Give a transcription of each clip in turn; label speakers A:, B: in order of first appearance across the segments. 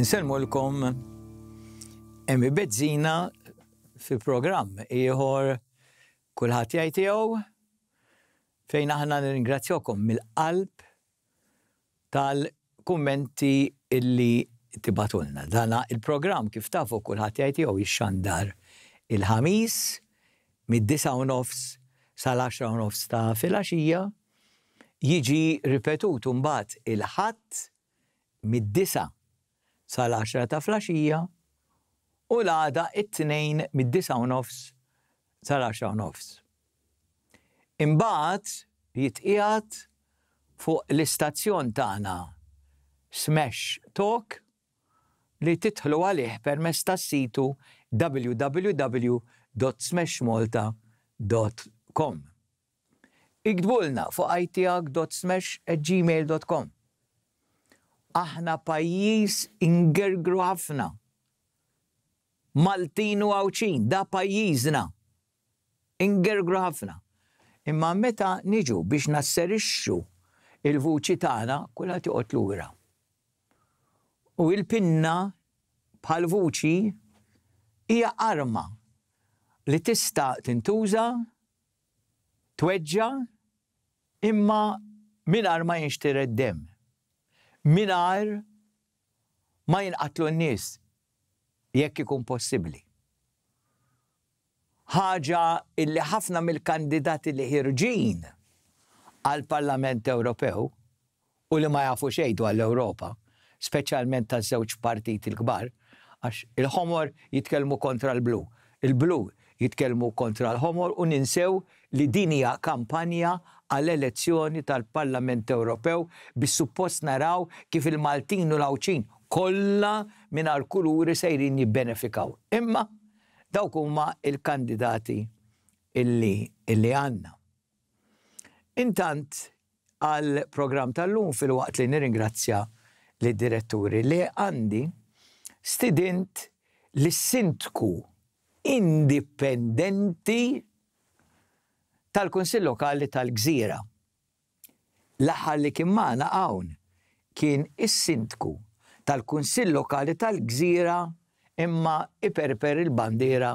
A: l-kom Emi Bezzina fi program ieħor kulħadd jgħid tiegħu fejn aħna nirringrazzjokom mill-qalb tal-kummenti illi tibatulna. Dana il-programm kif tafu kulħadd jgħid tiegħu jixxandar il-ħamis mid-disa nofs sal-10 nofs ta' filgħaxija jiġi ripetut mbagħad il-ħadd mid-disa sal-10 ta' flasġija u l-għada it-tnejn mid-9 nofs sal-10 nofs. Imbagħad jitqiegħed fuq l-istazzjon tagħna Smash Talk li titħlu għalih permess tas-situ www.smashmolta.com. Igdbulna fuq gmail.com aħna pajjiż ingergru ħafna. Maltin u għawċin, da pajjiżna. Ingergru ħafna. Imma meta niġu biex nasserixxu il-vuċi tagħna kulla joqgħod lura. U il-pinna bħal vuċi hija arma li tista' tintuża, tweġġa, imma minn arma jinxtired dem minar ma jinqatlu n-nies jekk ikun possibbli. Ħaġa illi ħafna mill-kandidati li ħirġin għal-Parlament Ewropew u li ma jafu xejdu għall-Ewropa, speċjalment ta' żewġ partit il-kbar, għax il-ħomor jitkellmu kontra l-blu. Il-blu jitkellmu kontra l-ħomor u ninsew li dinja kampanja għall-elezzjoni tal-Parlament Ewropew bis suppost naraw kif il-Maltin u l-Awċin kollha minn kuluri sejrin jibbenefikaw. Imma dawk huma il-kandidati illi illi għandna. Intant għal program tal-lum fil-waqt li nirringrazzja li diretturi li għandi stidint li sintku indipendenti tal-Kunsill Lokali tal-Gżira. L-aħħar li kien magħna hawn kien is-sindku tal-Kunsill Lokali tal-Gżira imma iperper il-bandiera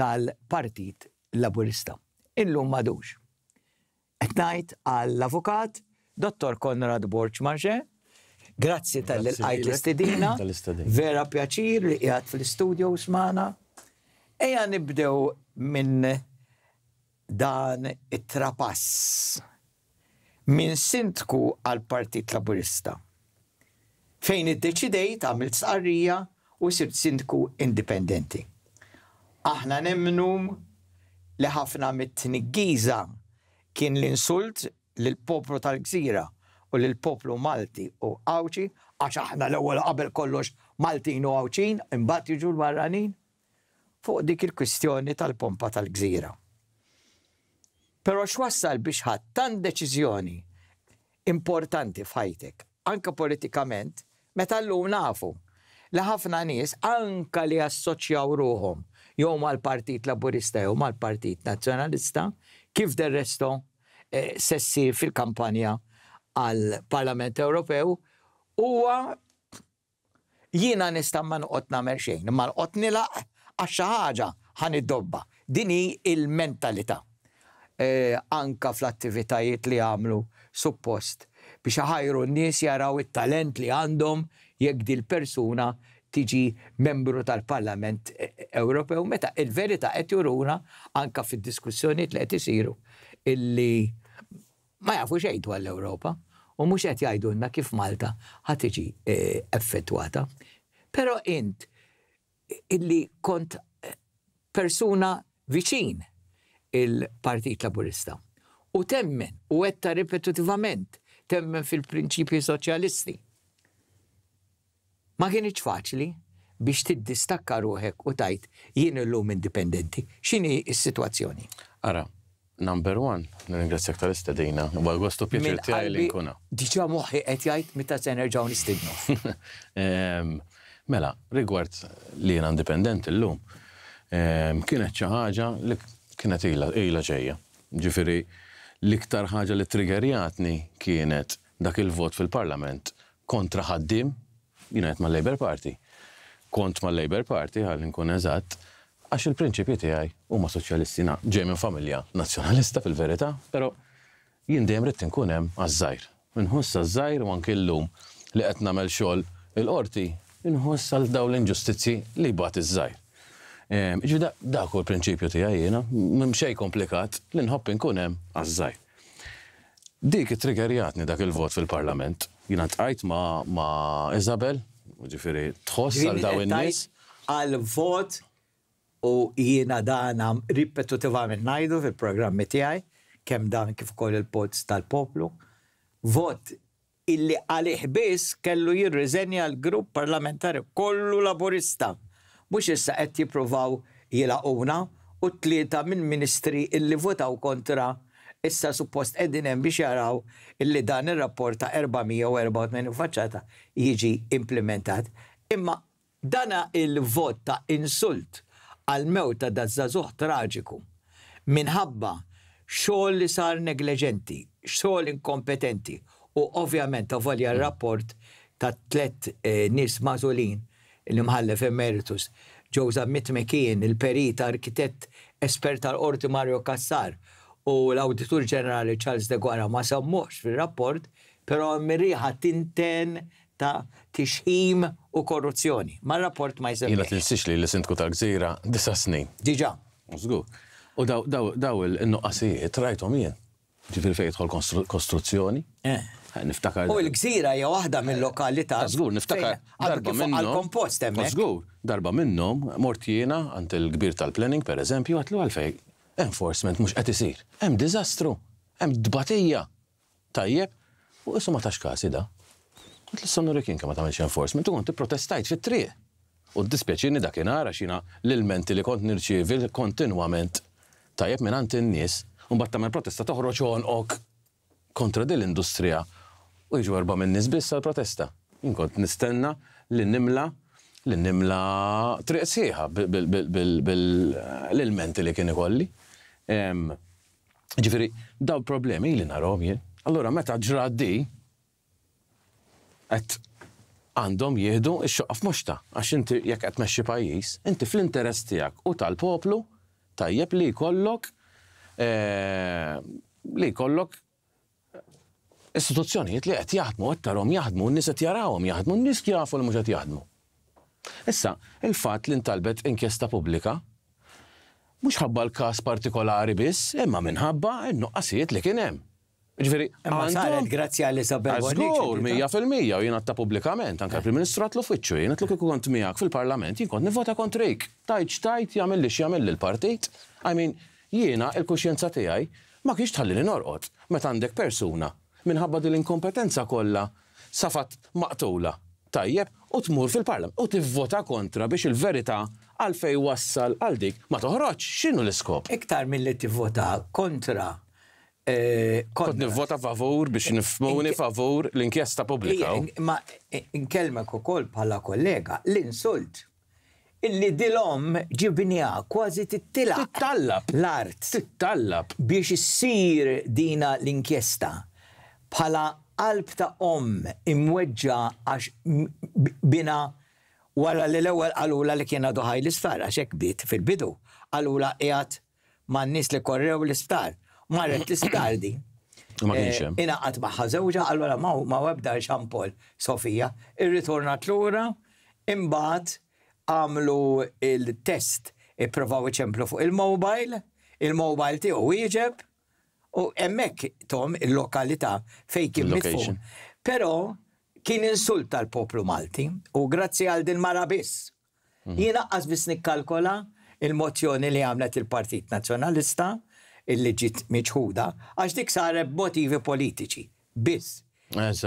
A: tal-Partit Laburista. Illum madux. Etnajt għall-avukat Dottor Konrad Borċmanxe, grazzi tal-għajt l-istedina, vera pjaċir li għad fil-studio usmana. Eja nibdew minn dan it-trapass minn sindku għal Partit Laburista. Fejn id-deċidejt għamilt sqarrija u sirt sindku indipendenti. Aħna nemmnu li ħafna mit-tniggiza kien l-insult l-poplu tal-gżira u l-poplu Malti u għawċi, għax aħna l-ewwel qabel kollox Maltin u għawċin, imbagħad jiġu l barranin fuq dik il-kwistjoni tal-pompa tal-gżira. Pero x'wassal biex ħadd tant deċiżjoni importanti f'ħajtek, anka politikament, meta llum nafu li ħafna nies anka li assoċjaw ruhom jew mal-Partit Laburista jew mal-Partit Nazzjonalista, kif del resto eh, sessir fil-kampanja għal Parlament Ewropew huwa jina nista' ma noqgħod nagħmel xejn, ma noqgħod nilaq għax xi ħaġa ħan iddobba. Dini il-mentalità. Eh, anka fl-attivitajiet li għamlu suppost biex ħajru n-nies jaraw it-talent li għandhom jekk l persuna tiġi membru tal-Parlament e-, e-, Ewropew. Meta il-verità qed juruna anka fid-diskussjonijiet li qed isiru illi ma jafu xejn għall l-Ewropa u mhux qed jgħidulna kif Malta ħad tiġi e, effettwata. Però int illi kont persuna viċin il-Partit Laburista. U temmen, u għetta ripetutivament, temmen fil-prinċipji soċjalisti. Ma kienieċ faċli biex tiddistakka ruħek u tajt jien l-lum indipendenti. Xini s-situazzjoni?
B: Ara, number one, n-ingrazzjak tal-istedina, u għagostu pieċir tijaj l-inkuna.
A: Diġa moħi għet jajt mita s-enerġaw nistidnu.
B: Mela, rigward li jena indipendenti l-lum, kienet ċaħġa li kienet ila, ila ġeja. Ġifiri, l-iktar ħaġa li triggerjatni kienet dak il-vot fil-parlament kontra ħaddim jina ma' Labour Party. Kont ma' Labour Party, għal nkun eżatt, għax il-prinċipi tiegħi huma soċjalisti na ġej minn familja nazzjonalista fil-verità, però jien dejjem rid inkun hemm għaż-żgħir. Inħoss għaż-żgħir u anke llum li qed nagħmel xogħol il-qorti inħoss għal dawn l-inġustizzi li bat iż-żgħir. Ġi dak u l-prinċipju tiegħi jiena, m'xej komplikat l-inħobb inkun hemm Dik it-triggerjatni dak il-vot fil-Parlament. Jiena tqajt ma' ma' Isabel, ġifiri tħoss għal daw in-nies.
A: Għal-vot u jiena dan ripetutivament ngħidu fil-programmi tiegħi kemm dan kif ukoll il pots tal-poplu. Vot illi għal biss kellu jirriżenja l-grupp parlamentari kollu laburista mux issa qed jipruvaw jilaquna u tlieta minn ministri illi votaw kontra issa suppost qegħdin hemm biex jaraw illi dan ir-rapport ta' 484 faċċata jiġi implementat. Imma dana il-vot ta' insult għal mewta da' zazuħ traġiku minħabba xogħol li sar negleġenti, xogħol inkompetenti u ovvjament avolja r-rapport ta' tlet eh, nis mażulin il-mħallef emeritus, Joseph mitmekin, il-perit arkitett espert tal-Orti Mario Kassar u l-Auditur Ġenerali Charles de Guara ma sammux fil-rapport, pero mirriħa tinten ta' tixħim u korruzzjoni. Ma rapport ma jisem. Jina
B: tilsix li l-sindku tal-gżira disa snin. Diġa. Użgur. U daw il-nuqqasijiet rajtom jien. Ġifir fejtħol kostruzzjoni. Eh Eh, niftakar. U
A: l-gżira hija waħda mill-lokalità. Eh, żgur, niftakar. Darba minnhom. Għal-kompost oh, hemm. Żgur,
B: darba minnhom mort jiena għand il-kbir tal-planning pereżempju għatlu għalfej. Enforcement mhux qed isir. Hemm diżastru, hemm dbatija. Tajjeb, u isu ma tax kasi da. Għat s sonnu rekinka ma tagħmelx enforcement, u kont protestajt fit-triq. U d kien dakinara xina l-ilmenti li kont nirċivi kontinuament tajjeb minn għant n-nies, un batta minn protesta toħroċ ok kontra dil-industrija U jġu erba' minn nisbis għal-protesta. Inkont nistenna li nimla li nimla triq sieħa bil-elementi li kien ikolli. Ġifiri, daw problemi li narom jien. Allora, meta ġraddi, għet għandhom jihdu il-xoqaf muxta, għax inti jek għet meċi pajis, inti fl-interess tijak u tal-poplu, tajjeb li kollok, eh, li kollok istituzzjonijiet li qed jaħdmu għattarhom jaħdmu, n-nies qed jarawhom jaħdmu, n-nies jafu li mhux qed jaħdmu. Issa, il-fatt li ntalbet inkjesta pubblika mhux ħabba l-każ partikolari biss, imma minħabba n-nuqqasijiet li kien hemm. Ġifieri, għandhom grazzi għal Isabel. Zgur, 100% u jien għatta pubblikament, anka eh. l prim ministru għatlu fiċċu, jien għatlu kiku kont miegħek fil-Parlament, jien kont nivota kontrik. Tajt, tajt, jagħmel li x'jagħmel lil partit. I mean, jiena il-kuxjenza tiegħi ma kienx tħallini norqod meta għandek persuna minħabba din l-inkompetenza kollha safat maqtula. Tajjeb, u tmur fil-parlament, u tivvota kontra biex il-verità għalfej wassal għal dik ma toħroġ x'inhu l-iskop?
A: Iktar mill-li tivvota kontra eh, Kod nivvota
B: favur biex nifmuni favur l-inkjesta pubblika.
A: Ma inkelmek ukoll bħala kollega l-insult illi dilom ġibnija kważi tittila. Tittallab. L-art. Tittallab. Biex issir dina l-inkjesta bħala qalb ta' om imweġġa għax bina wara li l-ewwel għalula li kiena doħaj l isfar għax hekk bit fil-bidu alula qiegħed man-nies li korrew l-isptar. Marret l isfar di. Eh, Inaqat maħħa żewġa allura ma webda xampol Sofija. Irritornat lura imbagħad għamlu il-test ippruvaw iċemplu fuq il-mobile, il-mobile tiegħu wieġeb U emmek tom il-lokalità fej kien mitfum. Pero kien insulta l-poplu Malti u grazzi għal din mara biss. Mhm. Jiena qas biss nikkalkola il-mozzjoni li għamlet il-Partit Nazzjonalista illi ġit miċħuda għax dik saret motivi politiċi biss.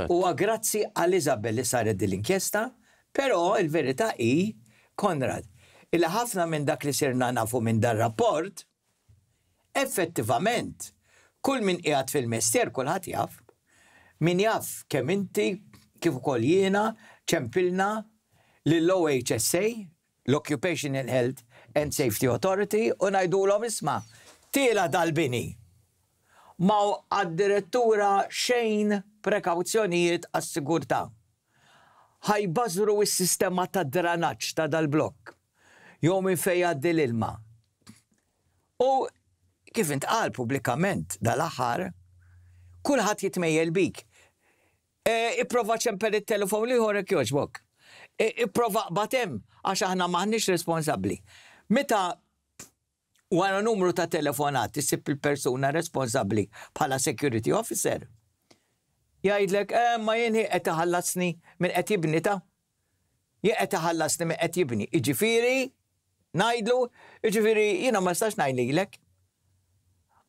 A: U grazzi għal Isabel li saret din l-inkjesta, però il-verità hi Konrad, il ħafna minn dak li sirna nafu minn dar rapport, effettivament Kull min qiegħed fil-mester kulħadd jaf. Min jaf kemm inti kif ukoll jiena ċempilna lill-OHSA, l-Occupational Health and Safety Authority, u ngħidulhom isma' tila dal-bini. Ma għad-direttura xejn prekawzjonijiet għas-sigurtà ħajbażru s-sistema ta' dranaċ ta' dal-blok. Jom fejja d-dil-ilma. U kif intqal publikament dal-aħħar, kulħadd jitmejjel bik. E, ipprova ċemper it-telefon li ħorek joġbok. E, ipprova batem għax aħna maħniex responsabbli. Meta wara numru ta' telefonat issib il-persuna responsabbli bħala security officer, jgħidlek, eh, ma jien qed taħallasni minn qed jibni ta' jien qed taħallasni minn qed jibni. Iġifieri, ngħidlu, iġifieri jiena ma stax ngħidlilek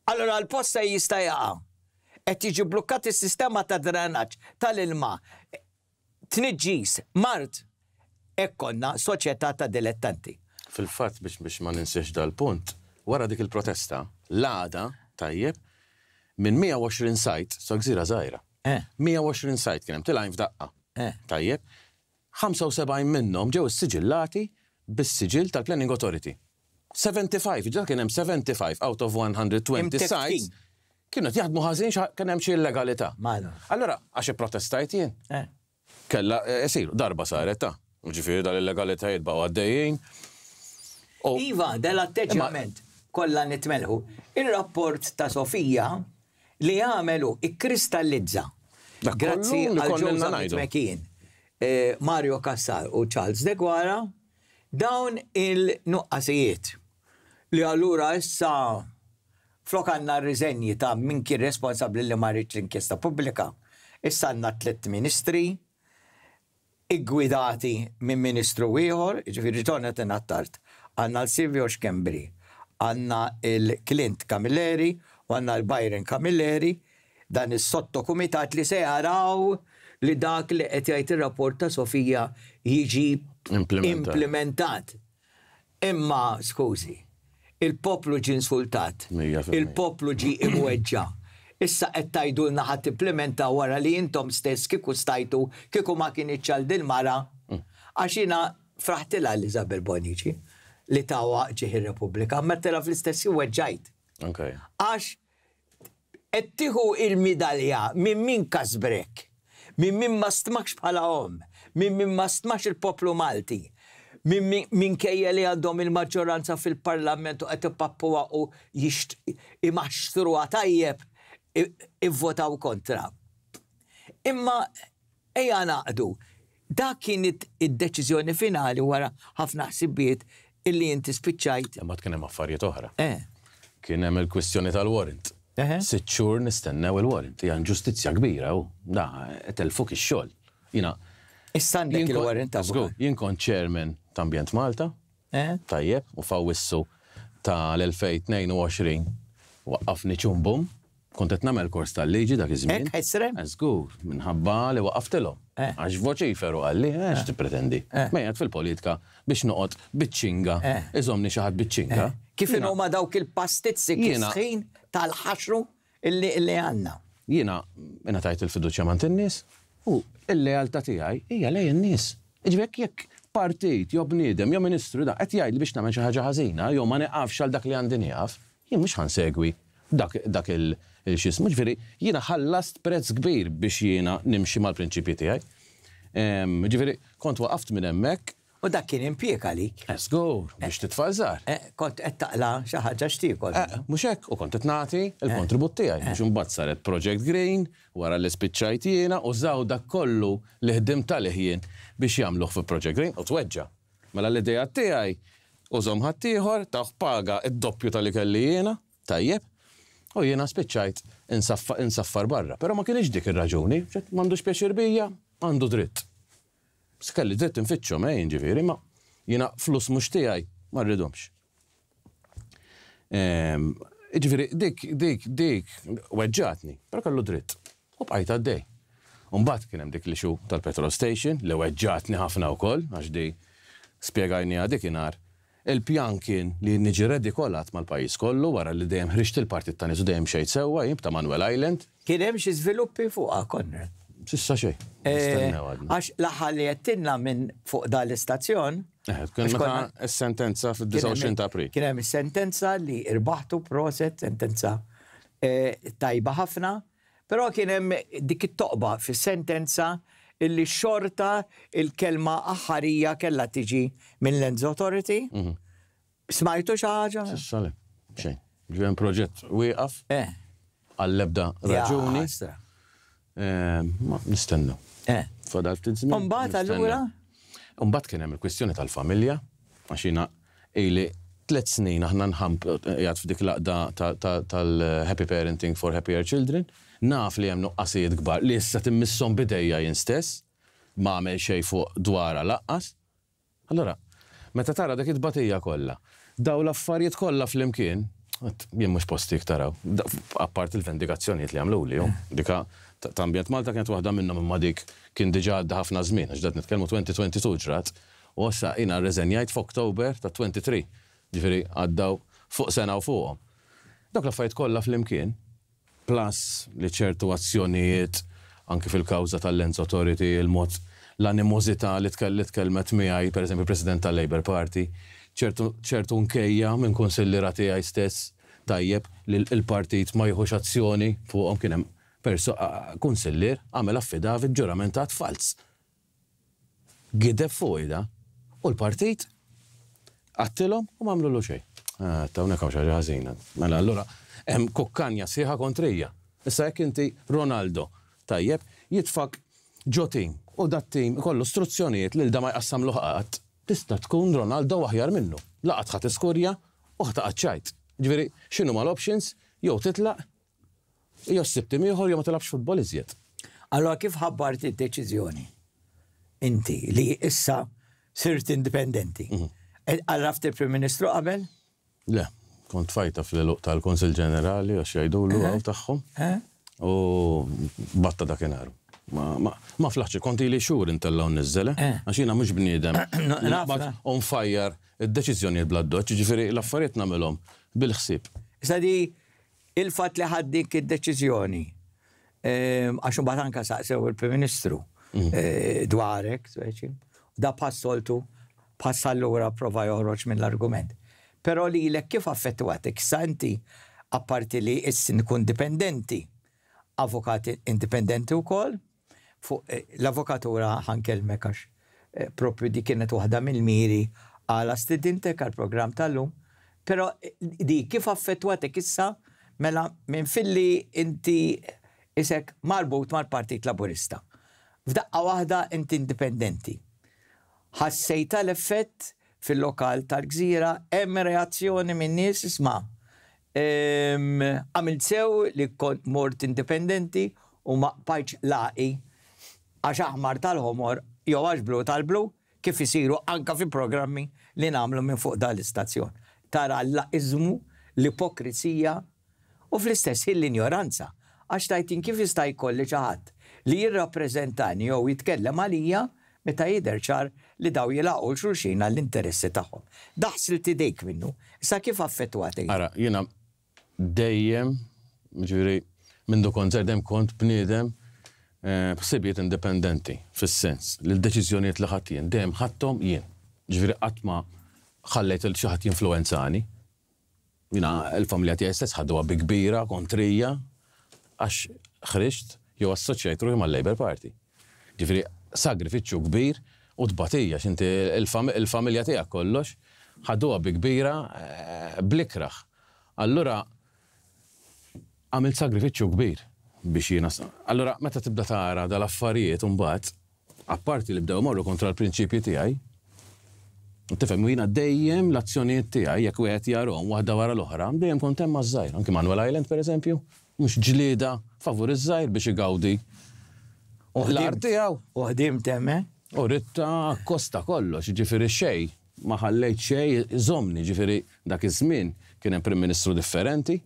A: Allora l-posta jista' jaqa' jiġi e blokkat is-sistema ta' drenaġġ tal-ilma. Tniġġis, mart, ekkonna soċjetà ta' dilettanti.
B: Fil-fatt biex biex ma ninsiex dal-punt, wara dik il-protesta, l-għada tajjeb minn 120 sajt, so gżira zaħira. 120 eh. sajt kienem tilajn f'daqqa. Eh. Tajjeb, 75 minnhom ġew is-siġillati bis-siġil tal-Planning Authority. 75, ġal kien hemm 75 out of 120 sites kienu jaħdmu ħażin kien hemm xi illegalità. Allora għax protestajt jien. Eh. Kella eh, esiru, darba saret ta' ġifieri dal-illegalità
A: jitbgħu għaddejjin. Iva, dal-atteġġament kollha nitmelħu. Ir-rapport ta' Sofija li għamelu ikkristallizza. Grazzi għal Joseph McKean, eh, Mario Kassar u Charles De Guara, Dawn il-nuqqasijiet li għallura issa flok r riżenji ta' minn kien responsabli li marriċ l-inkjesta pubblika. Issa għanna tlet ministri, iggwidati minn ministru ieħor, ġifiri ġonna t-nattart, għanna l-Silvio Xkembri, għanna il-Klint Kamilleri għanna l-Byron Kamilleri, dan is sottokumitat li se jaraw li dak li qed jgħid ir-rapport ta' Sofija jiġi implementat. Imma, skużi, il-poplu ġi insultat, il-poplu ġi imweġġa. Issa qed tajdu naħat implementa wara li intom stess kieku stajtu kieku ma kien iċċal dil-mara. Mm. Għax jiena fraħtilha izabel Bonici li tawa ġieħi Repubblika, mettela fl-istess iweġġajt. Għax qed tieħu il-midalja minn min kasbrek, minn min ma stmakx bħala om minn min ma stmax il-poplu Malti minn kejja li għandhom il-maġġoranza fil-parlament u għet pappuwa u jisht imaxtru għatajjeb ivvotaw kontra. Imma eja naqdu, dak kienet id-deċizjoni finali wara ħafna ħsibiet illi inti spiċċajt. Imma tkien hemm affarijiet oħra.
B: Eh. Kien hemm il-kwistjoni tal-warrant. Sitt xhur nistennew il-warrant, hija ġustizja kbira u da telfuk ix-xogħol. Jina, Issa għandek il-warrant ta' avukat. Jien kont ta' Ambjent Malta, eh? tajjeb, u fawissu ta' l-2022 waqqafni ċumbum, kont qed nagħmel kors tal-liġi dak iż-żmien. Hekk ħajsrem? Eh, żgur, minħabba li waqaftilhom. Eh. Għax voċiferu għalli, għax ti tippretendi. Mejjed fil-politika biex noqgħod bitċinga, iżomni xaħat bitċinga. biċċinga. Kif
A: ma dawk il-pastizzi kisħin tal-ħaxru illi għandna.
B: Jiena, jiena tajt il-fiduċja mant in-nies u il-lealta tiegħi hija lej in-nies. Iġbek jekk partit, jew bniedem, jew ministru da, qed li biex nagħmel xi ħaġa ħażina, jew ma neqafx għal dak li għandi nieqaf, jien mhux ħansegwi dak, dak il-xismu. Ġifieri, jiena ħallast prezz kbir biex jiena nimxi mal-prinċipji tijaj. Ġifieri, kont waqaft minn hemmhekk U dak kien impjek għalik. Esgur, biex eh, titfazzar. Eh, kont qed taqla xi ħaġa xtiekol. Eh, mhux hekk, u kont qed nagħti il-kontribut tiegħi. Mhux imbagħad saret Project Green wara li spiċċajt jiena u żaw dak kollu li ħdim tal-ħjien biex jagħmluh fi Project Green u tweġġa. Mela l-idea tiegħi użom ħaddieħor taħ paga id-doppju tal-li kelli jiena, tajjeb, u jiena spiċċajt insaffar barra. Però ma kienx dik ir-raġuni, m'għandux pjaċir bija, għandu dritt. Skalli dritt nfittxu mejn ġifiri, ma jina flus mux tijaj, ma rridomx. Ehm, ġifiri, dik, dik, dik, weġġatni, pero kallu dritt. U bqajta d-dej. Umbat kienem dik li xu tal-petrol station, li weġġatni ħafna u koll, għax di spiegajni għadik jinar, Il-pjan kien li niġi redikolat mal-pajis kollu wara li
A: dejjem ħriġt il-partit ta' nizu dejjem xejt sewa, jibta Manuel Island. Kien hemm xi żviluppi fuqha Konrad. Sissa xej. Eh, għax laħħa li jettinna minn fuq dal-istazzjon. Eh, kien sentenza fil-29 ta' april. Kien sentenza li irbaħtu proset, sentenza eh, tajba ħafna, però kien hemm dik it-toqba fis-sentenza illi xorta il-kelma aħħarija kella tiġi minn Lenz Authority. Mhm. Smajtu xaħġa?
B: Sissa li. Ġven proġett wieqaf. Eh. Għall-ebda raġuni. Eh, ma nistennu. Eh. Fadal ftit żmien. Mbagħad allura? Mbagħad kien hemm il-kwistjoni tal-familja għax jiena ili tliet snin aħna nħamp eh, jgħat f'dik laqda tal-Happy Parenting for Happier Children. Naf li hemm nuqqasijiet kbar li issa timmissom bidejja jien stess ma għamel xej fuq dwara laqqas. Allora, meta tara dak it-batija kollha, daw l-affarijiet kollha fl-imkien, jien mhux posti taraw, apart il-vendikazzjonijiet li għamlu li, dika ta' ambjent Malta kienet waħda minnhom imma dik kien diġà għadda ħafna żmien, għax dat nitkellmu 2022 ġrat, u ossa jiena reżenjajt f'Oktober ta' 23, ġifieri għaddaw fuq sena u fuqhom. Dak l-affarijiet kollha flimkien, plus li ċertu azzjonijiet anke fil-kawża tal lens Authority, il-mod l-animozità li tkellmet miegħi, per eżempju, President tal-Labor Party, ċertu nkejja minn konsillirati għaj stess tajjeb li l-partit ma jħux azzjoni fuqhom kien hemm perso kunsillir għamel affidavit ġuramentat fals. Gideb fojda u l-partit għattilom u mamlu l xej. Ah, ta' unek għaw ġazina. Mela, allora, hemm kukkanja siħa kontrija. Issa jekk inti Ronaldo, tajjeb, jitfak ġotin u dat-tim kollu struzzjonijiet li l-dama jqassam loħqat, tista' tkun Ronaldo aħjar minnu. Laqat ħat iskurja u ħataqat ċajt. Ġveri, xinu
A: mal-options, jew titlaq Jo s-sibti miħor jo ma telabx futbol iżjed. Allora kif ħabbart id-deċizjoni? Inti li issa sirt
B: indipendenti. Mhm.
A: E, għarraft il-Prim Ministru għabel?
B: Le, kont fajta fil luq tal-Konsil Ġenerali għax jajdu l-luqaw eh? taħħom. Eh? U batta da dakinaru. Ma flaxċi, konti li xur intella un nizzele, eh. għax jina mux bnidem. On fire, il deċizjoni il bladdoċ, ġifiri l-affariet namilom bil-ħsib. Sadi,
A: il-fat li ħad dik id-deċiżjoni. Ehm, għax mbagħad anke saqsew il-Prim Ministru
B: mm. eh,
A: dwarek, da passoltu pass allura prova joħroġ minn l-argument. Però li l kif affettwatek santi apparti li jessin kun dipendenti, avokat indipendenti u kol, eh, l-avokatura ħankel mekax eh, propju di kienet waħda mill-miri għala stidintek għal program tal-lum, pero di kif affettwatek issa Mela, minn filli inti isek marbut mal-Partit Laburista. F'daqqa waħda inti indipendenti. Ħassejta l-effett fil-lokal tal-gżira hemm reazzjoni minn nies isma' għamilt sew li kont mort indipendenti u ma paċ laqi għax aħmar tal-ħomor jew għax blu tal-blu kif isiru anka fi programmi li namlu minn fuq dal-istazzjon. Tara l-laqizmu, l-ipokrizija u fl-istess l-ignoranza. Għax tajtin kif jista' kolli ċaħat li jirrappreżentani jew jitkellem għalija meta jidher ċar li daw jilaqo xulxin għall-interessi tagħhom. Daħs li dejk minnu, Sa kif għatek? Ara, jiena
B: dejjem, ġiri, minn du konzert kont bniedem eh, b'sibiet indipendenti, fis-sens, li l-deċiżjonijiet li ħadd jien, dejjem ħadthom jien. Ġifieri qatt ma l-ċaħat xi ħadd Jina, il-familja tiegħi stess ħaddu bi kbira, kontrija, għax ħriġt jew assoċjajt ruħi mal-Labor Party. Ġifiri, sagrifiċċju kbir u tbatija x'inti il-familja tiegħek kollox ħaddu bi kbira eh, blikraħ. Allura għamil sagrifiċċju kbir biex jina. Allura meta tibda tara dal-affarijiet un-bat, apparti li bdew morru kontra l-prinċipji tiegħi, Tifhem jina dejjem l-azzjonijiet tiegħi jekk wieħed jarom, waħda wara l-oħra, dejjem kont hemm maż-żgħir, anke Manuel Island pereżempju, mhux ġlieda favur iż-żgħir biex igawdi. L-art
A: tiegħu. Uħdim temme?
B: Eh? U ritta kosta kollox, ġifieri xej, ma ħallejt xej żomni, ġifieri dak iż-żmien kien hemm Prim Ministru differenti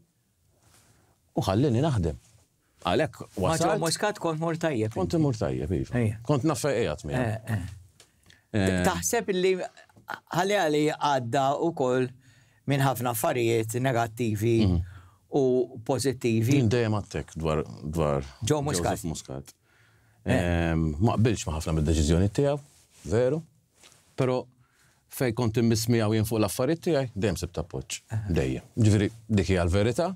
B: u ħallini naħdem. Għalhekk wasal. muskat
A: kont mortajja. tajjeb.
B: Kont mortajja, tajjeb, iva. Kont naffeqijat mi. Eh,
A: eh. Taħseb li ħalli għalli għadda u koll minn ħafna affarijiet negattivi mhm. u pozittivi. Dejjem għattek dwar dwar Ġo Muscat. Muscat.
B: Eh. Ma qbilx ma ħafna mid deċizjoni tiegħu, veru, però fej kont immismija għaw fuq l-affarijiet tiegħi dejjem sebta poċ. Dejjem. Ġifieri dik hija l-verità.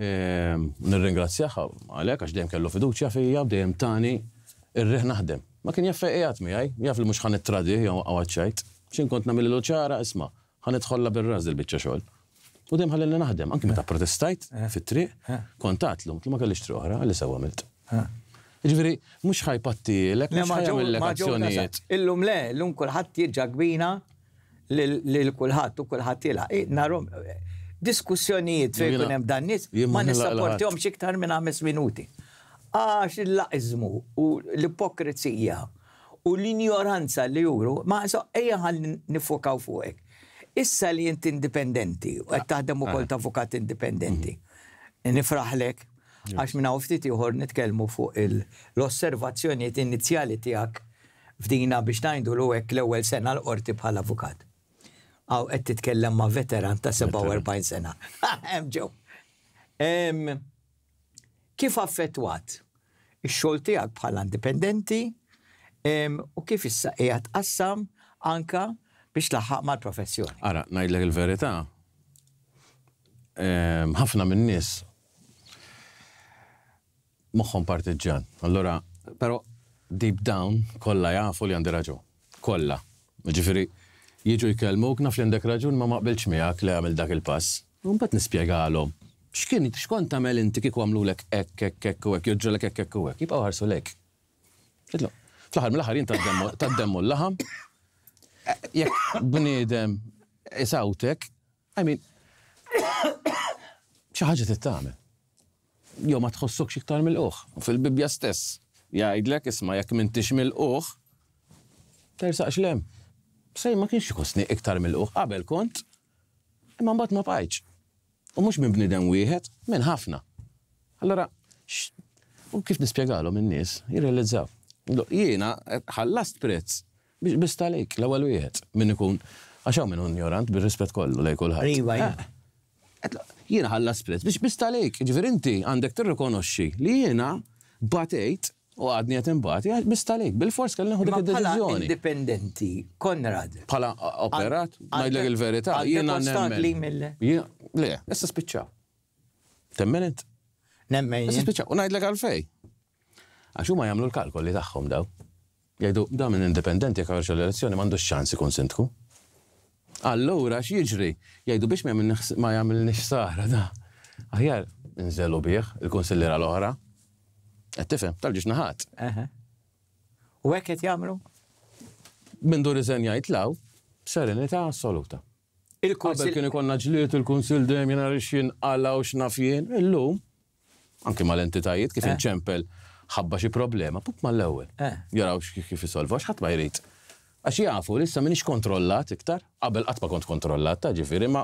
B: Nirringrazzjaha għalek, għax dejjem kellu fiduċja fija, dejjem tani irriħ naħdem. Ma kien jaffeqijat għaj, jaff li mhux ħan ittradi jew għawaċċajt xin kont namil l-ċara, isma, ħanitħolla bil-raz il-bicċa xogħol. U dem ħalli naħdem, anki meta protestajt eh. fit-triq, eh. kontat l-lum, ma kellix triq oħra, għalli sewa għamilt. Eh. Ġviri, mux ħajpatti l-ek, mux ħajamillek azzjonijiet.
A: Illum le, illum kullħat jirġa gbina l-kullħat u kullħat jila. Narom, diskussjonijiet fej kunem dan nis, ma nissapportihom xiktar minn 5 minuti. Għax il-laqizmu u l-ipokrizija u l-ignoranza li juru, ma so eja ħalli nifokaw fuqek. Issa li jint indipendenti, u għed taħdem u kol avukat indipendenti. Mhm. Nifraħlek, għax minna uftit juħor nitkelmu fuq l-osservazzjoniet inizjali tijak fdina biex najndu l l-ewel sena l-qorti bħal avukat. Għaw għed titkellem ma' veteran ta' 47 sena. Ġo. Kif affettwat? Ix-xol tijak bħala indipendenti, u kif issa qiegħed qassam anka biex laħħaq mal-professjoni.
B: Ara, ngħidlek il-verità. Ħafna minn nies moħħom partiġan. Allora, però deep down kollha jafu li għandi raġun. Kollha. Ġifieri jiġu jkellmuk naf li għandek raġun ma maqbilx miegħek li għamil dak il-pass. Mbagħad nispjegalhom. X'kien x'kont tagħmel inti kieku għamlulek hekk hekk hekk u hekk, joġġolek hekk hekk u hekk, jibqgħu ħarsu lek. Idloq. Fl-ħar mill-ħar jien tad-demmu l-laħam. Jek bnidem isawtek, I mean, xaħġa t-tame. Jo ma tħossok xiktar mill-uħ. Fil-bibja stess, jgħidlek isma jek mintix mill-uħ, tersaqx lem. Sej ma kienx kosni iktar mill-uħ, qabel kont, imma mbagħad ma bajċ. U mhux minn bniedem wieħed, minn ħafna. Allora, u kif nispjegalhom in-nies jirrealizzaw. Jiena ħallast prezz biex bistalik l-ewwel wieħed min ikun għaxaw hawn minn ignorant bir-rispett kollu lejn kulħadd. Iva. Jiena ħallast prezz biex bistalik, talejk, ġifier inti għandek tirrikonoxxi li jiena batejt u għadni għet bati biex bistalik, bil-fors kellni ħu dik id-deċizjoni.
A: Indipendenti,
B: Konrad. Pala operat, najdlek il-verità, jiena nemmen. Le, jessa spiċċaw. Temmenet? Nemmen. Jessa spiċċaw, u najdlek għalfej. Għaxu ma jamlu l li taħħom daw. Jgħidu, da minn independenti jekk l-elezzjoni mandu xċans ikun sindku. Allura xieġri, Jgħidu biex ma jagħmel nixsara da. Aħjar, nżelu bih il-konsillera l-oħra. Qed tifhem, tal naħat.
A: U hekk qed jagħmlu?
B: Minn dur iżenja law, serenità assoluta. Il-kunsil kien ikonna ġliet il konsil dem jena rixin għalla u xnafjien, illum, anke mal-entitajiet kif eh. inċempel ħabba xi problema, pup ma l ewwel eh. Jaraw kif isolvu, għax ħadd ma jrid. Għax jafu li issa m'iniex kontrollat iktar, qabel qatt ma kont kontrollat, ta' ġifieri ma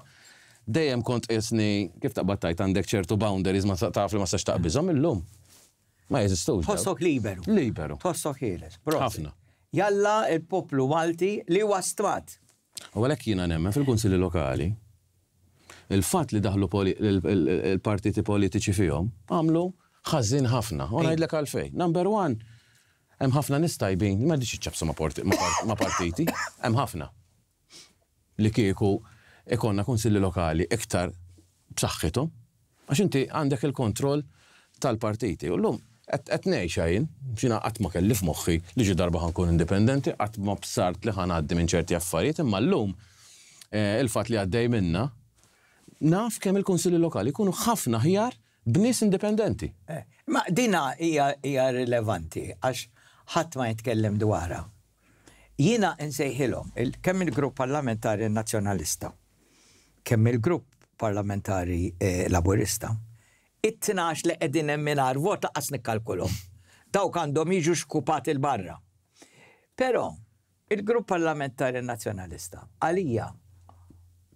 B: dejjem kont qisni kif taqbattajt għandek ċertu boundaries ma taf li ma sax taqbiżhom illum. Ma jeżistux. Tossok liberu.
A: Liberu. Tossok ħieles. Ħafna. Jalla il-poplu Malti li wastmat.
B: U għalek jina nemmen fil kunsilli lokali, il-fat li daħlu il-partiti politiċi fihom, għamlu ħażin ħafna. U ngħidlek għalfej. Number one, hemm ħafna nies tajbin, ma dix ċabsu ma partiti, hemm ħafna. Li kieku ikonna konsilli lokali iktar b'saħħithom, għax inti għandek il-kontroll tal-partiti. U l-lum qed ngħix għajn, xina qatt ma kellif moħħi li ġi darba ħankun indipendenti, qatt ma bsart li għaddi minn ċerti affarijiet, imma llum eh, il fat li għaddej minna, naf kemm il-konsilli lokali jkunu ħafna ħjar b'nies indipendenti.
A: Eh, ma dina hija rilevanti għax ħadd ma jitkellem dwarha. Jiena nsejħilhom kemm il-grupp parlamentari nazzjonalista, kemm il-grupp parlamentari eh, laburista, it-tnax li qegħdin mingħajr vota qas nikkalkulhom. Dawk għandhom jiġu xkupat il-barra. Però il-grupp parlamentari nazzjonalista għalija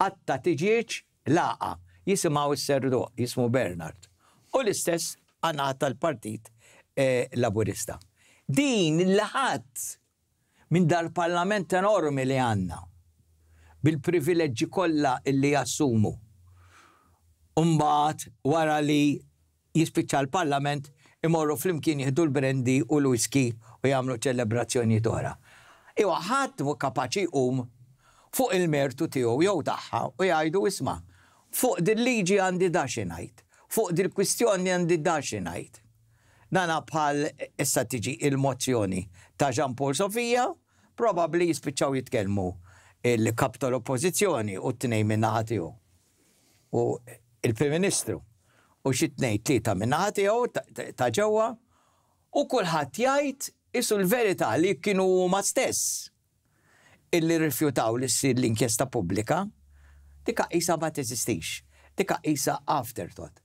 A: għatta tiġieċ laqa jisimaw is serdu jismu Bernard u l-istess għanat tal-Partit eh, Laburista. Din l-ħat minn dal-parlament enormi li għanna bil-privileġġi kollha illi jassumu. Umbat wara li jispiċċa l-parlament imorru flimkien jihdu l-brendi u l-whisky u jagħmlu ċelebrazzjoni tora. Iwa ħadd u kapaċi um fuq il-mertu tiegħu jew tagħha u jgħidu isma' fuq din liġi għandi da ngħid fuq dil-kwistjoni għandi daċi najt. Nana bħal issa tiġi il-mozzjoni ta' Ġan Paul Sofija, probabli jispiċċaw jitkelmu il-kap tal-oppozizjoni u t nej minnaħatiju. U il-Prim Ministru u xi tnej tlieta minnaħatiju ta' ġewwa u kulħadd jgħid isu l-verità li kienu ma stess illi rifjutaw li ssir l-inkjesta pubblika, dika isa ma teżistix, dika isa afterthought.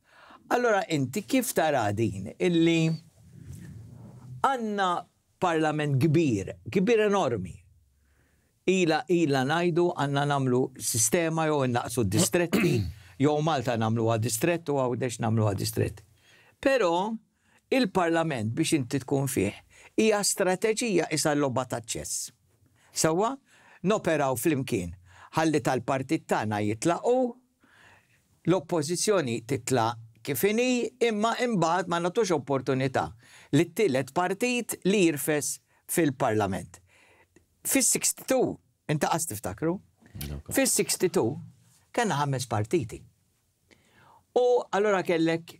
A: Allora inti kif tara din illi għanna parlament kbir, kbir enormi. Ila, ila najdu għanna namlu sistema jew naqsu distretti, jew Malta namlu għad distretti u għawdex namlu għad distretti. Pero il-parlament biex inti tkun fih hija strateġija isa l-lobba taċċess. Sawa, noperaw fl-imkien, ħalli tal-partit tagħna jitlaqu, l-oppożizzjoni titlaq kifini imma imbagħad ma nagħtux opportunità li t tillet partit li jirfes fil-parlament. Fis-62, inta għast tiftakru, fis-62 kanna ħames partiti. U allora kellek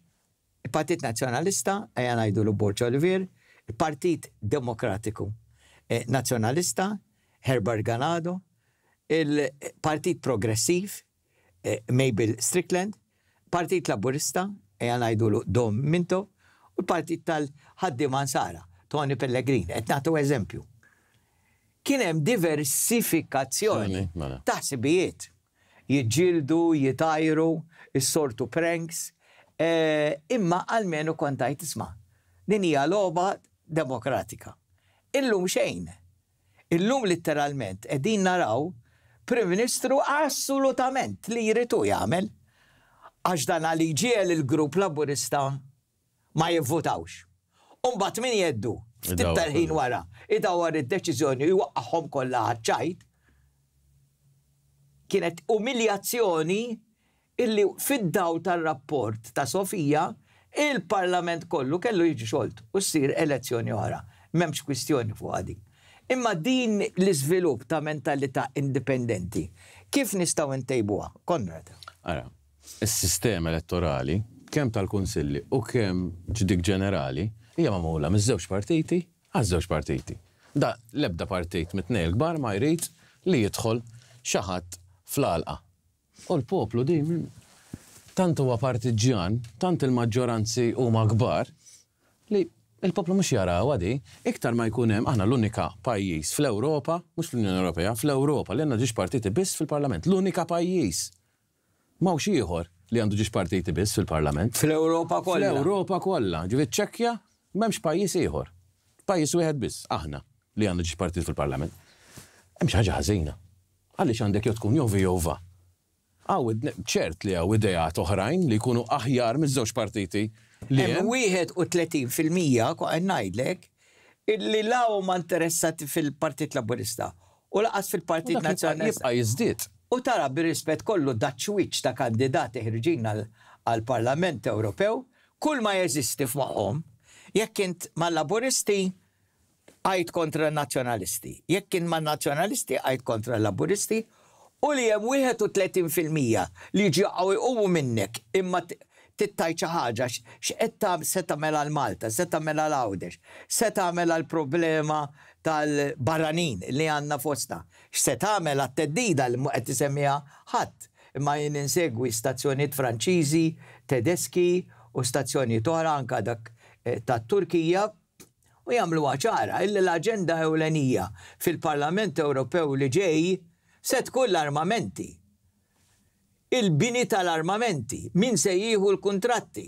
A: il-Partit Nazzjonalista, għajan ngħidu l Olivier, il-Partit Demokratiku eh, Nazzjonalista, Herbert Ganado, il-Partit Progressiv, eh, Mabel Strickland, partit Laburista, eja najdu dom minto, u l-Partit tal ħaddi Sara, Tony Pellegrini, et natu eżempju. Kienem diversifikazzjoni mela. taħsibijiet. Jġildu, jitajru, jissortu pranks, e, imma għalmenu kontajt isma. Din hija loba demokratika. Illum xejn. Illum letteralment edin naraw Prim Ministru assolutament li jritu jagħmel għax dan għaliġiel il-grupp laburista ma jivvotawx. Umbat min jeddu, ftit ħin wara, id-dawar id-deċizjoni jwaqqaħom kollha ħaċċajt, kienet umiljazzjoni illi fid-daw tal-rapport ta' Sofija il-parlament kollu kellu jiġi xolt u ssir elezzjoni oħra. Memx kwistjoni fuq għadi. Imma din l-izvilup ta' mentalità indipendenti, kif nistaw ntejbuha, Konrad?
B: Ara, is-sistema elettorali kemm tal-Kunsilli u kemm ġdik ġenerali hija magħmula miż-żewġ partiti għaż-żewġ partiti. Da l-ebda partit mitnej kbar ma jrid li jidħol xi ħadd fl-alqa. U l-poplu di tant huwa partiġjan, tant il-maġġoranzi huma kbar li il-poplu mhux jaraw għadi, iktar ma jkun hemm aħna l-unika pajjiż fl-Ewropa, mhux fl-Unjoni Ewropea, fl-Ewropa li għandna ġiex partiti biss fil-Parlament, l-unika pajjiż mawx ieħor li għandu ġiex partiti biss fil-Parlament. Fl-Ewropa kollha. Fl-Ewropa kollha. Ġifiet ċekkja m'hemmx pajjiż ieħor. Pajjiż wieħed biss aħna li għandu ġiex partit fil-Parlament. Hemm xi ħaġa ħażina. Għaliex għandek jew tkun jovi jova. Għaw ċert li għaw idejat oħrajn li jkunu aħjar
A: miż-żewġ partiti li hemm. Wieħed u 30% fil ko eh, ngħidlek illi law ma interessati fil-Partit Laburista u laqas fil-Partit Nazjonalista. Jibqa' jiżdied u tara bir-rispett kollu daċwiċ ta' kandidati ħirġin għal-Parlament Ewropew, kull ma jeżisti f'moħħom, jekk int mal-laburisti għajt kontra nazjonalisti, jekk int mal-nazjonalisti għajt kontra laburisti, u li jem 31% li ġiqaw u minnek imma tittaj ħaġa x'qed se tagħmel għall Malta, se tagħmel l Għawdex, se tagħmel l problema tal-barranin li għanna fosta. X'se tagħmel għat-teddida li qed isemmija ħadd. Imma jien insegwi stazzjonijiet Franċiżi, Tedeski u stazzjonijiet oħra anka dak eh, tat-Turkija u jagħmlu ċara illi l-aġenda ewlenija fil-Parlament Ewropew li ġej se tkun armamenti Il-bini tal-armamenti, min se jieħu l-kontratti,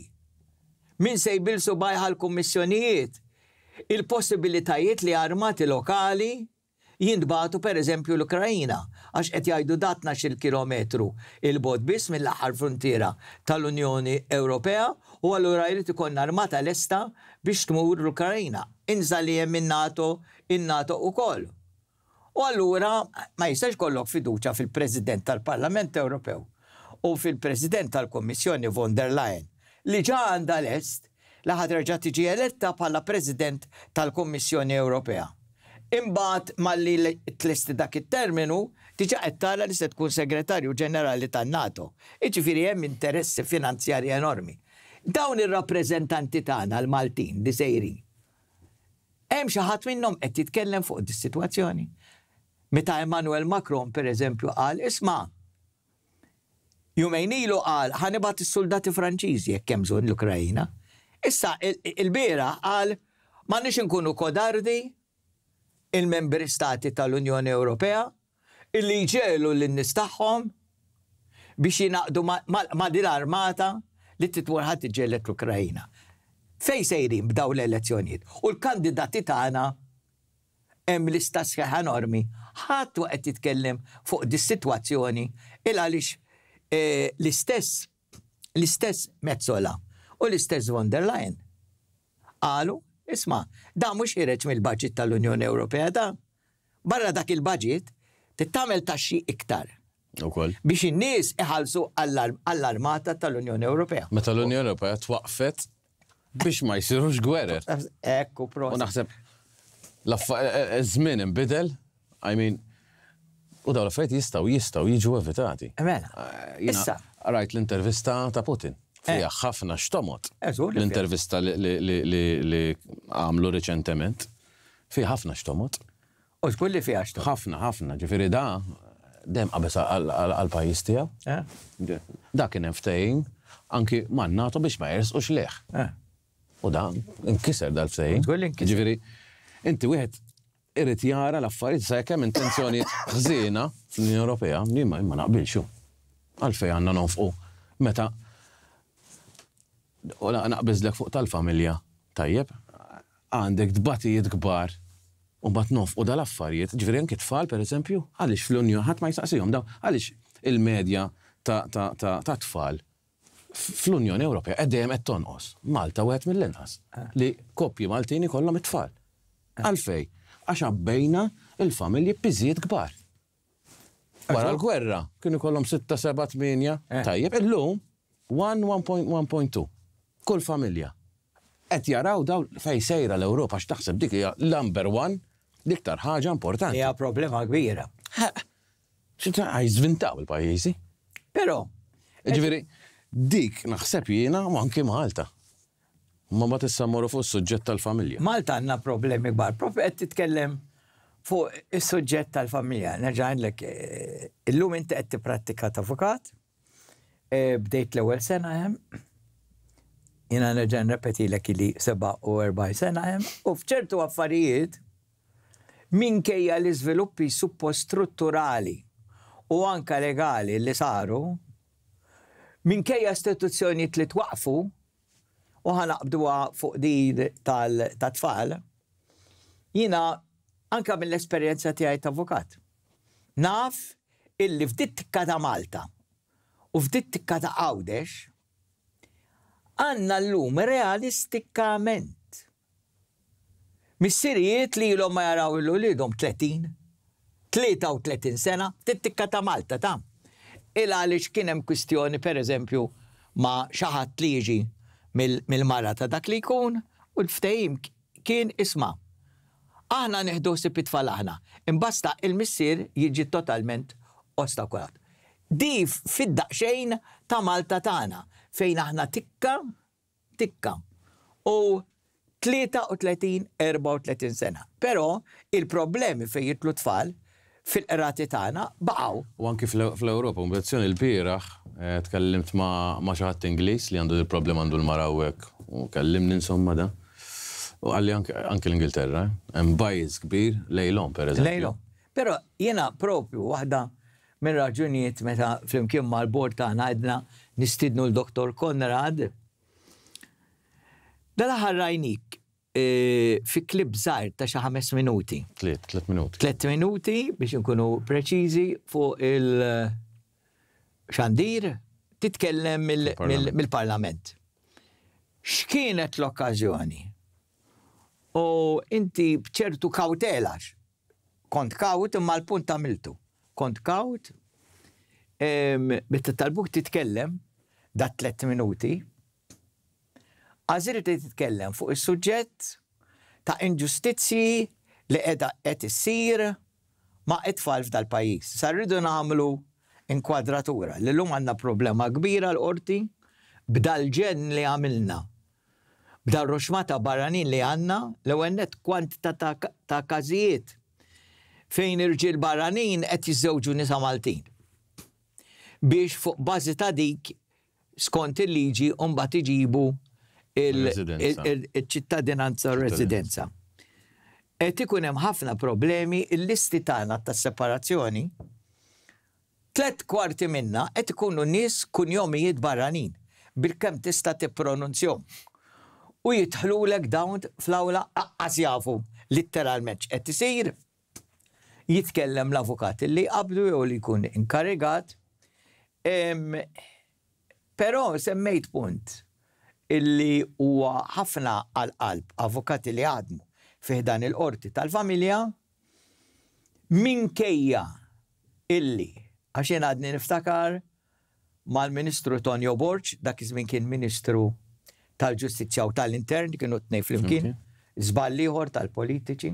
A: min se jbilsu bajħa l-kommissjonijiet, il-possibilitajiet li armati lokali jindbatu per eżempju l-Ukrajina, għax qed jgħidu datna xil kilometru il-bod biss mill-aħħar frontiera tal-Unjoni Ewropea u allura jrid ikun armata lesta biex tmur l-Ukrajina. Inża li hemm in-NATO, in-NATO ukoll. U allura ma jistax kollok fiduċa fil-President tal-Parlament Ewropew u fil-President tal-Kommissjoni von der Leyen li ġa għanda l-est laħad reġa' tiġi eletta bħala President tal-Kummissjoni Ewropea. Imbagħad malli tlisti dak it-terminu, diġa qed tara li se tkun Segretarju Ġenerali tan-NATO. jiġifieri hemm interessi finanzjarji enormi. Dawn ir-rappreżentanti tagħna l-Maltin li sejrin. Hemm xi ħadd minnhom qed jitkellem fuq dis-sitwazzjoni. Meta Emmanuel Macron pereżempju qal isma' Jumejnilu għal, qal ħanibat is-soldati Franċiżi jekk hemm l ukrajina Issa, il-bira għal ma nix nkunu kodardi il-membri stati tal-Unjoni Ewropea illi ġelu l nistaxħom tagħhom biex jinaqdu ma' din armata li titwarħat iġġelet l-Ukrajina. Fej sejrin b'daw l-elezzjonijiet. U l-kandidati tagħna hemm lista sħiħa normi. Ħadd waqt jitkellem fuq dis-sitwazzjoni il għaliex eh, l-istess l-istess mezzola u l-istess von der Leyen. Għalu, isma, da mux jireċ mill-budget tal-Unjoni Ewropea da, barra dak il-budget, tittamel taxxi iktar. Ukoll. Biex in-nies iħalsu għall-armata tal-Unjoni Ewropea. Meta l-Unjoni
B: Ewropea twaqfet biex ma jsirux gwerer.
A: Ekku, pro. U naħseb,
B: l-żmien e, e, e, imbidel, I mean, u daw l-affarijiet jistaw jistaw jiġu evitati. Mela. Issa. Rajt l-intervista ta' Putin Eh. fija ħafna x'tomot. Eh, L-intervista li għamlu reċentement fi ħafna x'tomot. U tkull li fija x'tomot. Ħafna, ħafna, ġifieri da dem qabes għal-pajjiż tiegħu. Eh. Da kien hemm ftehim anki man NATO biex ma jersqux leħ. U da inkiser dal-ftehim. Tkull inkiser. Ġifieri, inti wieħed irrit jara l-affarijiet sa kemm intenzjoni ħżiena fl-Unjoni Ewropea, li ma naqbilxu. Għalfej għandna nonfqu meta u la naqbizlek fuq tal-familja, tajjeb, għandek dbatijiet kbar u bat nof u dal-affarijiet, ġveri anki tfal per eżempju, għalix fl-Unjon ħat ma jistaqsijom daw, għalix il-medja ta' tfal fl-Unjoni Ewropea għeddejem qed tonqos. Malta u mill-inqas li koppji Maltini kollha mit tfal Għalfej, għax bejna il-familji biżiet kbar. Wara l-gwerra kienu kollom 6, 7, 8, tajjeb illum 1, 1.2 kull familja. Et jaraw daw fej sejra l-Ewropa x'taħseb dik hija number one liktar ħaġa importanti. Hija problema kbira. Xinta għajżvintaw il-pajjiżi. Però. Ġifieri, dik naħseb jiena u anke Malta. Ma ma
A: morru fuq suġġett tal-familja. Malta għandna problemi kbar. Prof qed titkellem fuq is-suġġett tal-familja. Nerġa' lek eh, illum inti qed tipprattika ta' eh, Bdejt l-ewwel sena hemm eh? jina nerġan repeti l li 47 sena jem, u fċertu affarijiet minkejja l iżviluppi suppostrutturali u anka legali li saru, minkejja istituzzjoni li twaqfu u ħanaqbduha fuq di tal-tfal, jina anka mill-esperienza ti għajt avukat. Naf illi fdit ta' Malta u fdit tikka ta' Għawdex, għanna l-lum realistikament. Missirijiet li l-om ma jaraw l-ulidom 30, 33 sena, tittikka ta' Malta ta' il għalix kienem kwistjoni per eżempju ma xaħat liġi mill-mara ta' dak li jkun u l-ftejim kien isma. Aħna neħdu it-tfal aħna. Imbasta il-missir jiġi totalment ostakolat. Dif fid-daqxejn ta' Malta tagħna fejn aħna tikka, tikka. U 33-34 sena. Pero il-problemi fej jitlu tfal fil-qrati tagħna baqgħu. U
B: anki fl-Ewropa, mbelezzjoni il bieraħ eh, tkellimt ma' xi ħadd Ingliż li għandu il-problema għandu l-marawek u kellimni insomma da. U għalli anki l-Ingilterra, eh. hemm bajz kbir lejlhom pereżempju. Lejlhom.
A: Però jiena propju waħda minn raġunijiet meta flimkien mal-bord tagħna għedna nistidnu l-doktor Konrad. dal ħarrajnik e, fi klib zaħir ta' xi ħames minuti.
B: Tliet, tliet minuti.
A: Tliet minuti biex nkunu preċiżi fuq il-xandir e, titkellem mill-parlament. X'kienet l-okkażjoni? U inti bċertu kautelax. Kont kawt imma l-punt tamiltu. Kont kawt, bitta talbuk titkellem da tlet minuti. Għazir li titkellem fuq is-suġġett ta' inġustizji li edha qed issir ma' it-tfal f'dal-pajjiż. Sarridu nagħmlu inkwadratura li l-lum għandna problema kbira l-qorti b'dal-ġen li għamilna. B'dal roxmata barranin li għanna l għennet kwant ta' kazijiet fejn irġil barranin qed jiżewġu nisa Maltin. Biex fuq bażi ta' dik skont il-liġi mbagħad iġibu il-ċittadinanza u residenza. Qed ikun hemm ħafna problemi il-listi tagħna tas-separazzjoni tlet kwarti minna qed ikunu nies kunjomijiet barranin bil-kem tista' tippronunzjom. U jitħlulek dawn fl-awla aqqas jafu litteralment qed isir. Jitkellem l-avukat li qabdu jew li jkun inkarigat. Però semmejt punt illi huwa ħafna għal-qalb avukati li għadmu fiħdan il-qorti tal-familja minkejja illi għaxin għadni niftakar mal-ministru Tonio Borċ, dak iż kien ministru tal-ġustizzja u tal-intern, kienu t-nej flimkien, zballiħor tal-politiċi.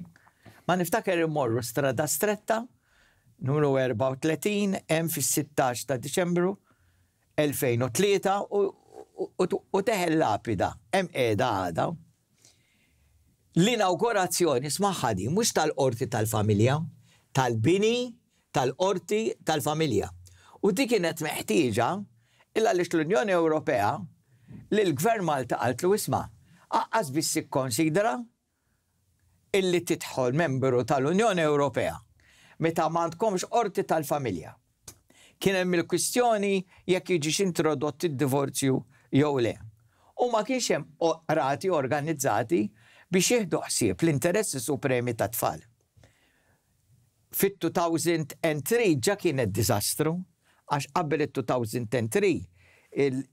A: Ma niftakar immorru strada stretta, numru 34, hemm fis-16 ta' Diċembru 2003 u teħel lapida, hemm qiegħda għada. L-inaugurazzjoni smaħħa di mhux tal-qorti tal-familja, tal-bini, tal-qorti tal-familja. U di kienet meħtieġa illa l l-Unjoni Ewropea li l-Gvern Malta għalt l isma' għaqqas bissi ikkonsidra illi titħol membru tal-Unjoni Ewropea meta ma għandkomx qorti tal-familja kien hemm il-kwistjoni jekk jiġix introdott id-divorzju jew le. U ma kienx hemm rati organizzati biex jieħdu ħsieb l-interessi supremi ta' tfal. Fit-2003 ġa kienet diżastru, għax qabel it-2003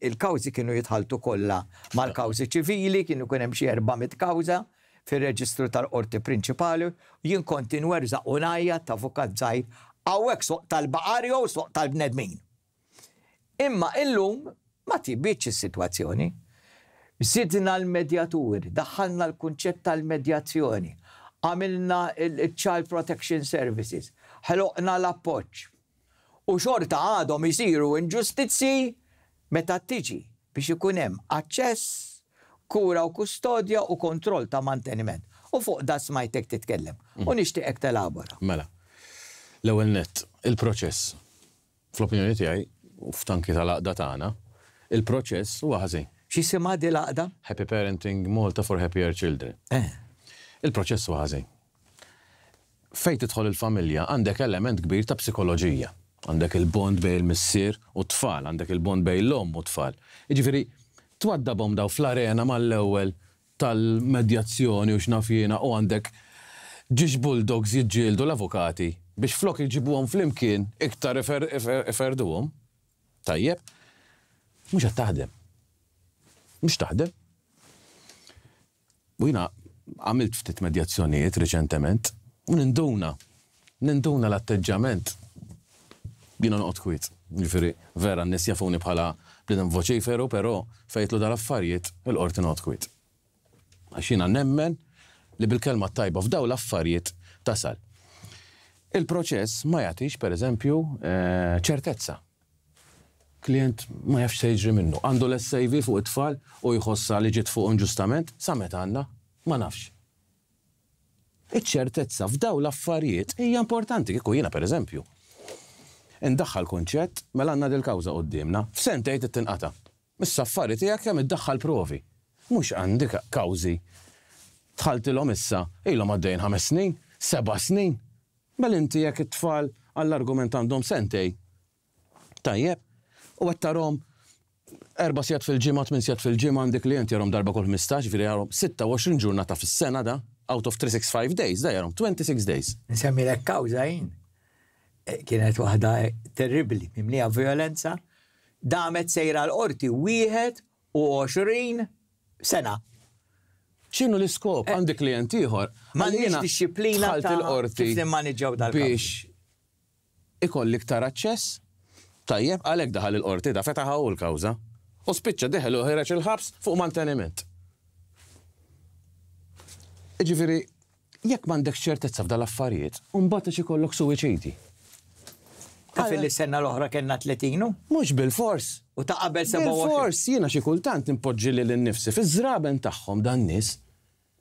A: il-kawzi kienu jitħaltu kollha mal-kawzi ċivili, kienu kien hemm xi 400 kawza fir-reġistru tal-qorti prinċipali, jien konti unajja ta' avukat għawek soq tal-baqari u soq tal-bnedmin. Imma illum ma tibbiċ is-sitwazzjoni. Sidna l-medjatur, daħħalna l-kunċett tal-medjazzjoni, għamilna il-Child Protection Services, ħloqna l-appoċ. U xorta għadhom jisiru inġustizzi meta tiġi biex ikun hemm aċċess, kura u kustodja u kontroll ta' manteniment. U fuq da smajtek titkellem. U mm. nixtieqek telabora.
B: Mela. L-ewwel net, il-proċess. Fl-opinjoni tiegħi u f'tanki tal-aqda tagħna, il-proċess huwa ħażin. Xi sema di l-aqda? Happy Parenting Malta for Happier Children. Eh. Il-proċess huwa ħażin. Fejn tidħol il-familja għandek element kbir ta' psikoloġija. Għandek il-bond bej il-missier u tfal, għandek il-bond bej l-om u tfal. Iġifieri, twaddabhom daw fl-arena mal-ewwel tal-medjazzjoni u x'nafjena u għandek ġiġ bulldogs jiġġieldu l-avukati biex flok iġibuhom flimkien iktar għom. Tajjeb, mhux għat taħdem. Mhux taħdem. U jina għamilt ftit medjazzjonijiet reċentement u ninduna, ninduna l-atteġġament. Jina noqgħod kwiet. ġifiri vera n nis jafuni bħala bnidem voċiferu, però fejtlu dal-affarijiet il-qorti noqgħod kwiet. Għax nemmen li bil-kelma tajba f'daw l-affarijiet tasal il-proċess ma jagħtix pereżempju eh, ċertezza. Klient ma jafx se jiġri minnu. Għandu l-SIV fuq it-tfal u jħossa li ġiet fuq inġustament, sa meta għandna, ma nafx. Iċ-ċertezza f'daw l-affarijiet hija importanti kieku jiena pereżempju. Indaħħal kunċett mela għandna dil-kawża qudiemna, tinqata tittinqata. Issa affarijiet tiegħek kemm iddaħħal provi. Mhux għandi kawżi. Tħaltilhom issa, ilhom għaddejn ħames snin, seba' snin, Mel inti jekk it-tfal għall-argument għandhom sentej. Tajjeb, u għattarom erba sijat fil-ġimma, tmin sijat fil-ġimma li jenti jarom darba kol 15, fil jarom 26 ġurnata fil-sena da, out of 365 days, da
A: jarom 26 days. Nsemmi l kawza jien. E, kienet wahda terribli, mimlija violenza. Damet sejra l-qorti, wieħed u 20 sena ċinu l-iskop eh, għandi klient ieħor. Ma nix disciplina tal-qorti
B: biex ikolli ktar aċċess. Tajjeb, għalek daħal il-qorti da fetaħaw l-kawza. U spicċa diħel u ħireċ il-ħabs fuq manteniment. Iġifiri, jek mandek ċertezza f'dal affarijiet, un batta ikollok suwiċidi
A: ta' fil sena l-oħra kena 30? Mux bil-fors. U ta' qabel 27.
B: Bil-fors, jina xie kultant impoġġi li l-nifsi, Fi zraben taħħom dan nis,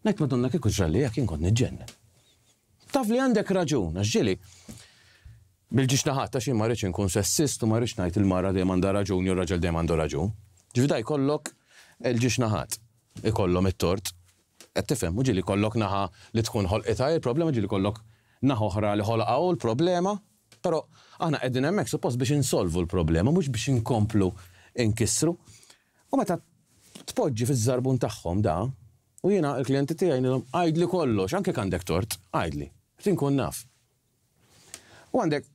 B: najt madonna kikku ġralli jek jinkon nġenne. Taf li għandek raġun, għaxġili, bil ġiġ naħat ta' xie marriċ nkun sessist u marriċ najt il-mara għandha raġun, u raġel għandu raġun. Ġvidaj kollok il-ġiċ naħat, ikollom it-tort, għattifem, u ġili kollok naħa li tkun ħolqita, il-problema ġili kollok naħoħra li ħolqa u l-problema Pero aħna qegħdin għemmek suppost biex insolvu l-problema, mhux biex inkomplu inkissru. U meta tpoġġi fiż-żarbun tagħhom da, u jiena l-klijenti tiegħi nilhom għajdli kollox, anke għandek tort, għajdli, tinkun naf. U għandek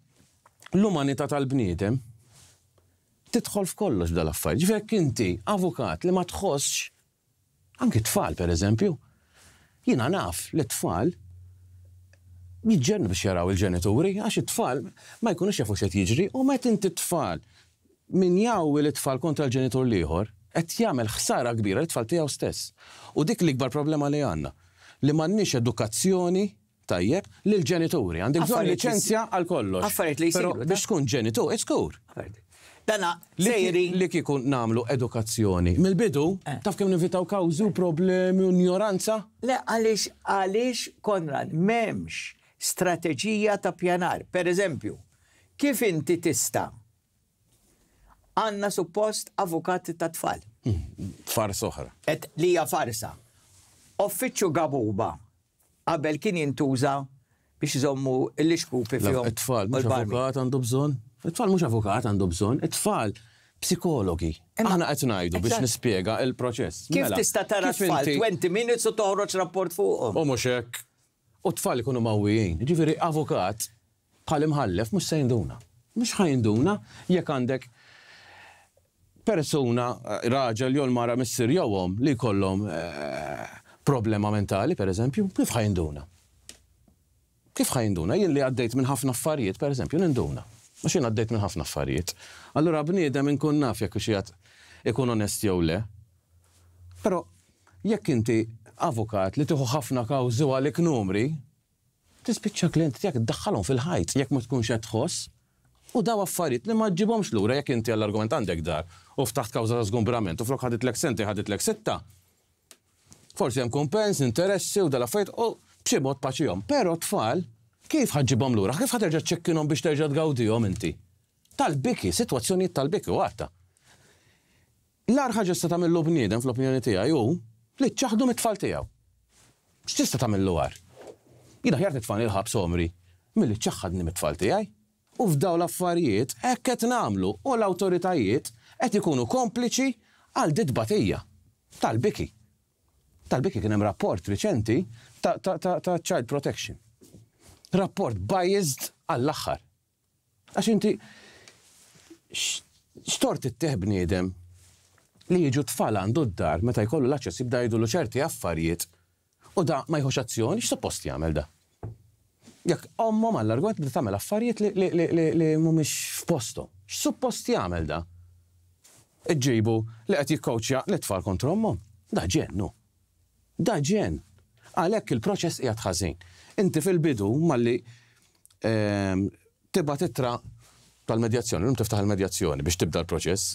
B: l-umanità tal-bniedem tidħol f'kollox dal-affarijiet. Ġifek inti avukat li ma tħossx anki tfal per eżempju. Jina naf li tfal jitġen biex jaraw il-ġenituri, għax it-tfal ma jkunux jafu xed jiġri u ma jtinti t-tfal min jaw il-tfal kontra l-ġenitur liħor, qed jagħmel ħsara kbira l-tfal tiegħu stess. U dik l-ikbar problema li għandna li m'għandniex edukazzjoni tajjeb l ġenituri għandek bżonn liċenzja għal kollox. Affarijiet li jsiru. Biex tkun ġenitur, iskur. Dana, sejri. Li kikun namlu edukazzjoni. Mil-bidu, eh. taf
A: kem nivitaw kawżu problemi u ignoranza? Le, għalix, għalix, Konrad, memx strateġija ta' pjanar. Per eżempju, kif inti tista' għanna suppost avukat ta' tfal.
B: Hmm, farsa
A: oħra. Et li farsa. Offiċċju gabuba qabel kien jintuża biex iżommu l-iskrupi fjom. It-tfal mhux avukat għandu bżonn. It-tfal mhux
B: avukat għandu bżonn. It-tfal psikologi. Aħna qed ngħidu biex nispjega il-proċess. Kif mela, tista' tara tfal 20
A: minutes u toħroġ rapport fuq? U muxek, u tfal
B: ikunu mawijin. Ġifiri, avukat bħal imħallef mux se jinduna. Mux ħajinduna jekk għandek persuna, eh, raġel jew mara missir jowom, li kollom eh, problema mentali, per eżempju, kif ħajinduna? Kif ħajinduna? Jien li għaddejt minn ħafna affarijiet, per eżempju, ninduna. Mux jien għaddejt minn ħafna affarijiet. Allura bniedem inkun naf jekk xijat ikun onest jew le. Però jekk inti avukat li tieħu ħafna kawżi għalik numri, tispiċċa klient tiegħek daħħalom fil-ħajt jekk ma tkunx qed tħoss. U daw affarijiet li ma ġibhomx lura jekk inti għall-argument għandek dar u ftaħt kawża ta' żgumbrament u flok ħadit lek senti ħadit lek sitta. Forsi hemm kumpens, interessi u dal-affarijiet u b'xi mod paċihom. Però tfal kif ħaġibhom lura? Kif ħaterġa' ċekkinhom biex terġa' tgawdihom inti? Tal-biki, sitwazzjonijiet tal-biki u għatta. L-ar s se tagħmel bniedem fl-opinjoni tijaj, u li ċaħdu mit-tfal tijaw. ċtista ta' mill-luar? Jina ħjar nitfan il-ħab somri, mill-li ċaħħadni mit-tfal tijaj. U f'daw l-affarijiet, ekket namlu u l-autoritajiet qed ikunu kompliċi għal ditbatija tal-biki. Tal-biki kien hemm rapport riċenti ta', ta, ta, ta child protection. Rapport biased għall-aħħar. Għax inti xtort it-teħ bniedem li jiġu tfal għandu d-dar meta jkollu l-aċċess jibda l ċerti affarijiet u da ma jħux azzjoni x'suppost jagħmel da. Jekk omhom għall-argument li tagħmel affarijiet li mhumiex f'postom. X'suppost jagħmel da? Iġġibu li qed jikkowċja li tfal kontra ommom. Da ġennu. Da ġen. Għalhekk il-proċess qiegħed ħażin. Inti fil-bidu malli ehm, tibba titra tal-medjazzjoni, l tiftaħ il-medjazzjoni biex tibda l-proċess,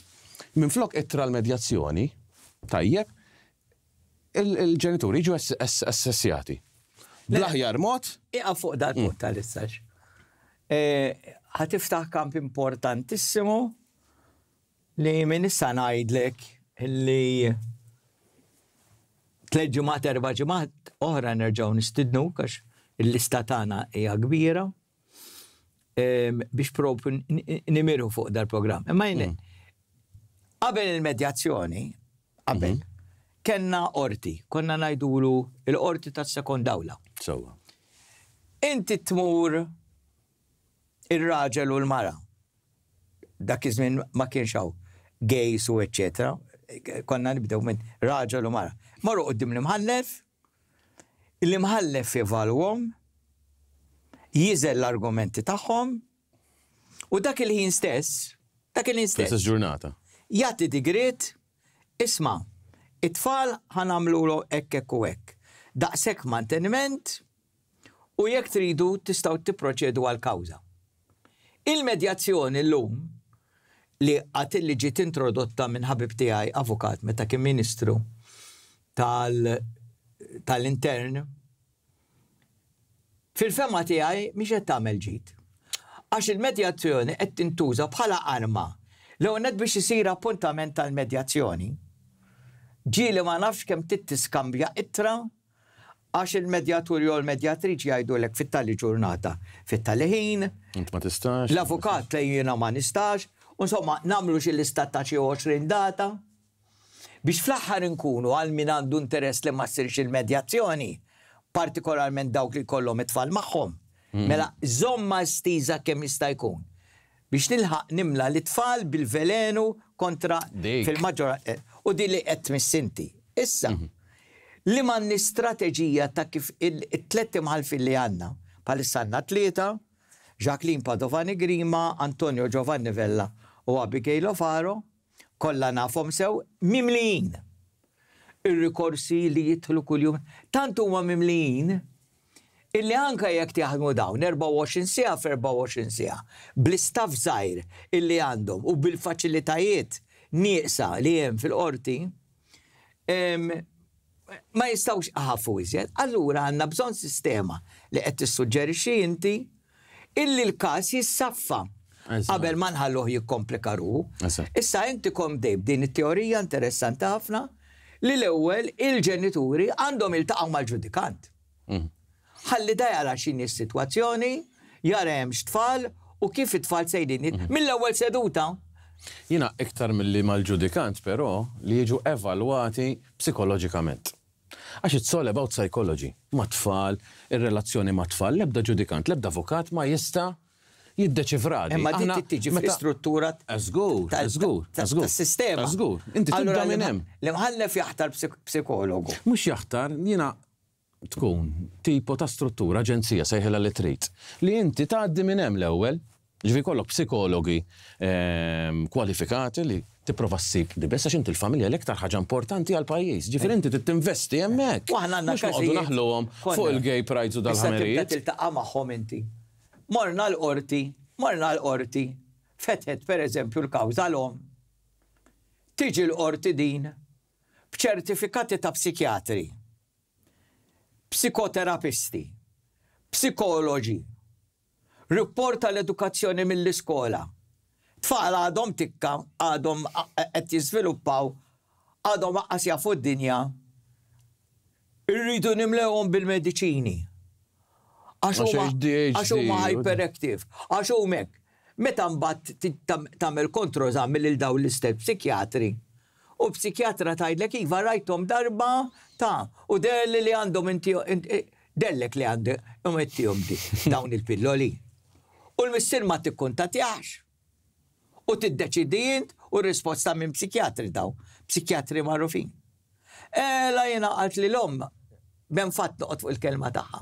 B: Minn flok ittra l-medjazzjoni, tajjeb,
A: il-ġenituri ġu assessjati. L-aħjar mod? Iqa fuq dal mm. mot tal-issax. Għatiftaħ eh, kamp importantissimu li minn issa najdlek li tleġ ġumat, erba ġumat, oħra nerġaw nistidnu, għax il-lista tagħna hija kbira eh, biex propju nimiru fuq dal-programm. Imma jien mm. Qabel il-medjazzjoni, qabel, mm -hmm. kena orti, konna najdulu l-orti ta' sekond dawla. So. Inti tmur il-raġel u l-mara. Dak iż-żmien ma kienx hawn gejs u eccetera. Konna nibdew minn raġel u mara. Marru qoddim l-imħallef, l-imħallef jivalwom, jizel l-argumenti tagħhom, u dak il-ħin stess, dak il-ħin stess. Stess ġurnata jati digrit, isma, it-tfal ħanamlu lo ekkek u ek. Daqsek manteniment u jekk tridu tistaw t-proċedu għal-kawza. Il-medjazzjoni l-lum li għat li ġiet introdotta minn ħabib tiegħi avukat meta kien ministru tal-intern fil-fema tiegħi miex qed tagħmel ġid. Għax il-medjazzjoni qed tintuża bħala arma L-għonet biex jisir appuntament tal-medjazzjoni. Ġili ma nafx kem tittiskambja ittra għax il-medjatur jew il-medjatriċi għajdu l fit-tali ġurnata, fit-tali ħin. L-avukat li jina ma nistax, insomma, namlu xil-istat ta' xi 20 data biex fl-aħħar nkunu għal min għandu interess li ma ssirx il-medjazzjoni, partikolarment dawk li kollhom it-tfal magħhom. Mm. Mela, zomma stiża kemm jista' jkun biex nilħaq nimla l-tfal bil-velenu kontra fil-maġġora. Eh, u di li qed missinti. Issa, mhm. li manni strategija ta' kif il-tletti mħalfin li għanna, palissanna tlieta, Jacqueline Padovani Grima, Antonio Giovanni Vella u Abigail Faro, kolla nafom sew, mimlijin. Il-rikorsi li jitħlu kull-jum, tantu huma mimlin, illi anka jekk jaħdmu dawn 24 sija f'24 sija bl-istaff żgħir illi għandhom u bil-faċilitajiet nieqsa li hemm fil-qorti ma jistawx ħafu iżjed. Allura għandna bżonn sistema li qed tissuġġerixxi inti illi l-każ jissaffa qabel ma nħalluh jikkomplika ruh. Issa inti kom dejb din it-teorija interessanti ħafna li l-ewwel il-ġenituri għandhom iltaqgħu mal-ġudikant. Mm ħalli da jara xini s-situazzjoni, jara jem xtfall u kif it-tfal sejdin. Mhm. Mill-ewwel seduta.
B: Jina iktar mill-li mal-ġudikant, però li jiġu evalwati psikologikament. Għax it's all about psychology. Ma tfal, ir-relazzjoni ma tfal, lebda ġudikant, lebda avokat ma jista' jiddeċifradi. Ma din tiġi fi
A: struttura. Azgur, azgur, azgur. Sistema. Azgur. Inti tibda minn hemm. l jaħtar psikologu. Mhux jaħtar, jiena
B: tkun tipo ta' struttura aġenzija sejħela li trid. Li inti tgħaddi minn hemm l-ewwel, ġifi kollok psikologi ehm, kwalifikati li tipprova ssib di bessa xinti l familja l-iktar ħaġa importanti għal pajjiż. Ġifier inti tinvesti hemmhekk. Waħna għandna każijiet. naħluhom fuq il-gay prides u dal-ħamerijiet.
A: tiltaqa' magħhom inti. Morna l-qorti, morna l-qorti, fetħet per eżempju l-kawża l-om. Tiġi l-qorti din b'ċertifikati ta' psikjatri psikoterapisti, psikoloġi, riporta l edukazzjoni mill-iskola. Tfal għadhom tikka, għadhom qed jiżviluppaw, għadhom aqqas jafu d-dinja. Irridu nimlewhom bil-mediċini. Għax huma hyperactive, għax mek. Meta mbagħad tagħmel kontrożam mill-daw l-istel psikjatri u psikjatra tajdlek iva rajtom darba ta' u derli li għandhom inti eh, dellek li għandhom inti di dawn il-pilloli. U l-missir ma tikkuntatjax. U tiddeċidijint u risposta minn psikjatri daw, psikjatri marrufin. Ela jena għalt li l-om, ben fatt noqot fuq il-kelma taħħa.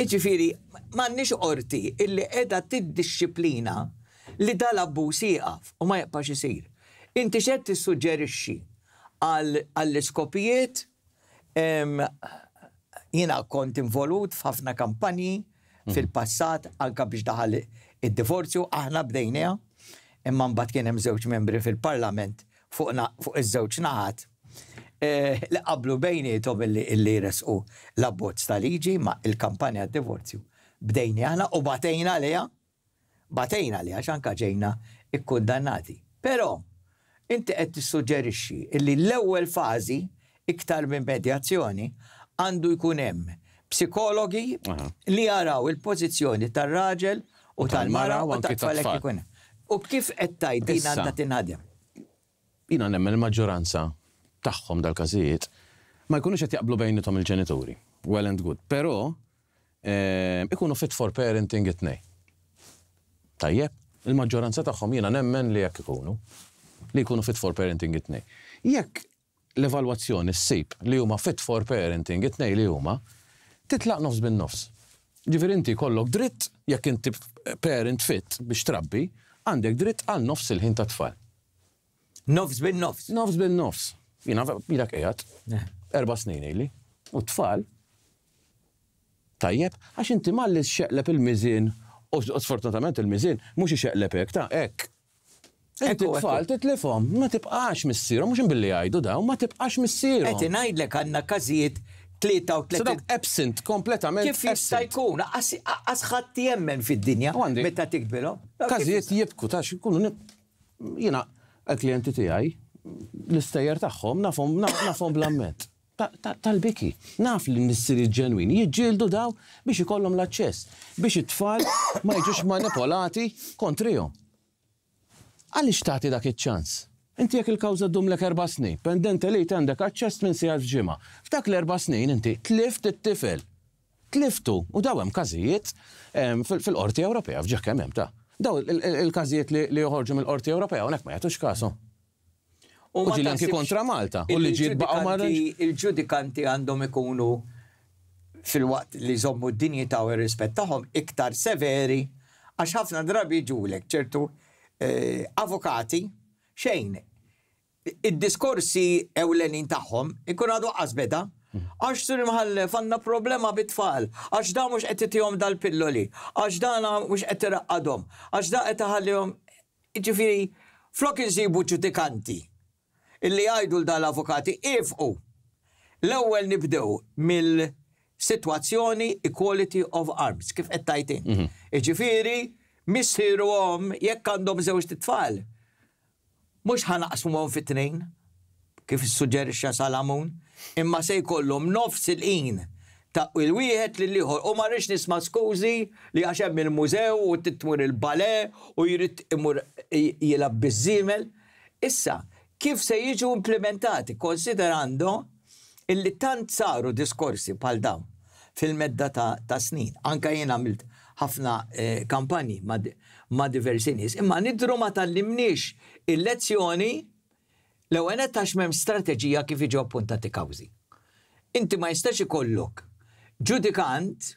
A: Iġifiri, mannix orti illi edha t-disciplina li dal abbu siqaf u ma jaqbax isir. Inti xed tissuġġerixxi għall-iskopijiet jina kont involut f'ħafna kampanji mhm. fil-passat anka biex daħal id-divorzju aħna bdejnija imma mbagħad kien hemm żewġ membri fil-Parlament fuq iż-żewġ naħat eh, li qablu bejnietom illi resqu l-abbozz tal-liġi ma' il-kampanja d-divorzju. Bdejni aħna u batejna leja, batejna leja xanka ġejna ikkundannati. Pero, Inti qed tissuġġerixxi li l-ewwel fażi iktar minn medjazzjoni għandu jkun hemm psikologi li jaraw il-pożizzjoni tar-raġel u tal-mara u tal-tfalek ikun. U kif qed tgħid din għandha tinħadem?
B: Jina nemmen il-maġġoranza tagħhom dal-każijiet ma jkunux qed jaqblu bejnietom il-ġenituri. Well and good. Però eh, ikunu fit for parenting it-nej. Tajjeb, il-maġġoranza tagħhom jiena nemmen li jekk ikunu li jkunu fit for parenting it-nej. Jekk l-evalwazzjoni s-sib li huma fit for parenting it-nej li huma, titlaq nofs bin nofs. Ġifir inti kollok dritt jekk inti parent fit biex trabbi, għandek dritt għal nofs il-ħin ta' tfal. Nofs bin nofs? Nofs bin nofs. Jina bidak ejat, eh. erba snin ili, u tfal, tajjeb, għax inti malli xeqleb il-mizin, u sfortunatament il-mizin, mux xeqleb ek, ta' ek, Tfal, titlifom, ma tibqax missiru, mux billi għajdu daw, ma tibqax missieru. Eti
A: najdlek għanna kazijiet 33. Absent, kompletament. Kif jista' jkun? Asħatti jemmen fid-dinja. Meta tikbilo. Kazijiet jibku, ta' xikunu
B: jina klienti tiegħi l istajjer tagħhom nafom, nafom blammet. Tal-biki, naf li n-nissiri ġenwin, jġildu daw biex ikollhom l-aċċess, biex it-tfal ma jġux manipolati kontrihom għaliex tagħti dak il ċans Inti jekk il-kawza ddum lek erba' snin, pendent li għandek aċċess minn sija ġima. F'dak l-erba' snin inti tlift it-tifel. Tliftu u daw hemm każijiet fil-Qorti Ewropea f'ġeħ kemm hemm ta' daw il-każijiet li joħorġu mill-Qorti Ewropea hawnhekk ma jagħtux kasu. U din anki kontra Malta. U li ġid baqgħu marranġ.
A: Il-ġudikanti għandhom ikunu fil-waqt li zommu d ta' u rispettaħom tagħhom iktar severi għax ħafna drabi ġulek ċertu Eh, avokati, xejn, id-diskorsi ewlenin tagħhom ikun għadu qasbeda, għax sur imħal fanna problema bit-tfal, għax da mux qed jom dal-pilloli, għax da na mux qed tiraqqadhom, għax da qed taħallihom ġifieri flok insibu ġudikanti illi jgħidu l-dal-avukati ifqu. L-ewwel nibdew mill-sitwazzjoni equality of arms, kif qed Iġifiri, mm -hmm missiru għom jekk għandhom żewġ titfal. Mux ħanaqsmu għom fit-tnejn, kif suġġerixxa Salamun, imma se jkollhom nofs il in ta' il-wieħed li liħor u marriċ nisma' skużi li għaxem il-mużew u titmur il-bale u jrid imur jilab bizzimel. Issa, kif se jiġu implementati konsiderando illi tant saru diskorsi pal dawn fil-medda ta', ta snin. Anka jien għamilt ħafna eh, kampanji ma' diversi nies. Imma nidru ma tal limnix il-lezzjoni l-ewwel tax mem strateġija kif iġu appuntati kawżi. Inti ma jistax ikollok ġudikant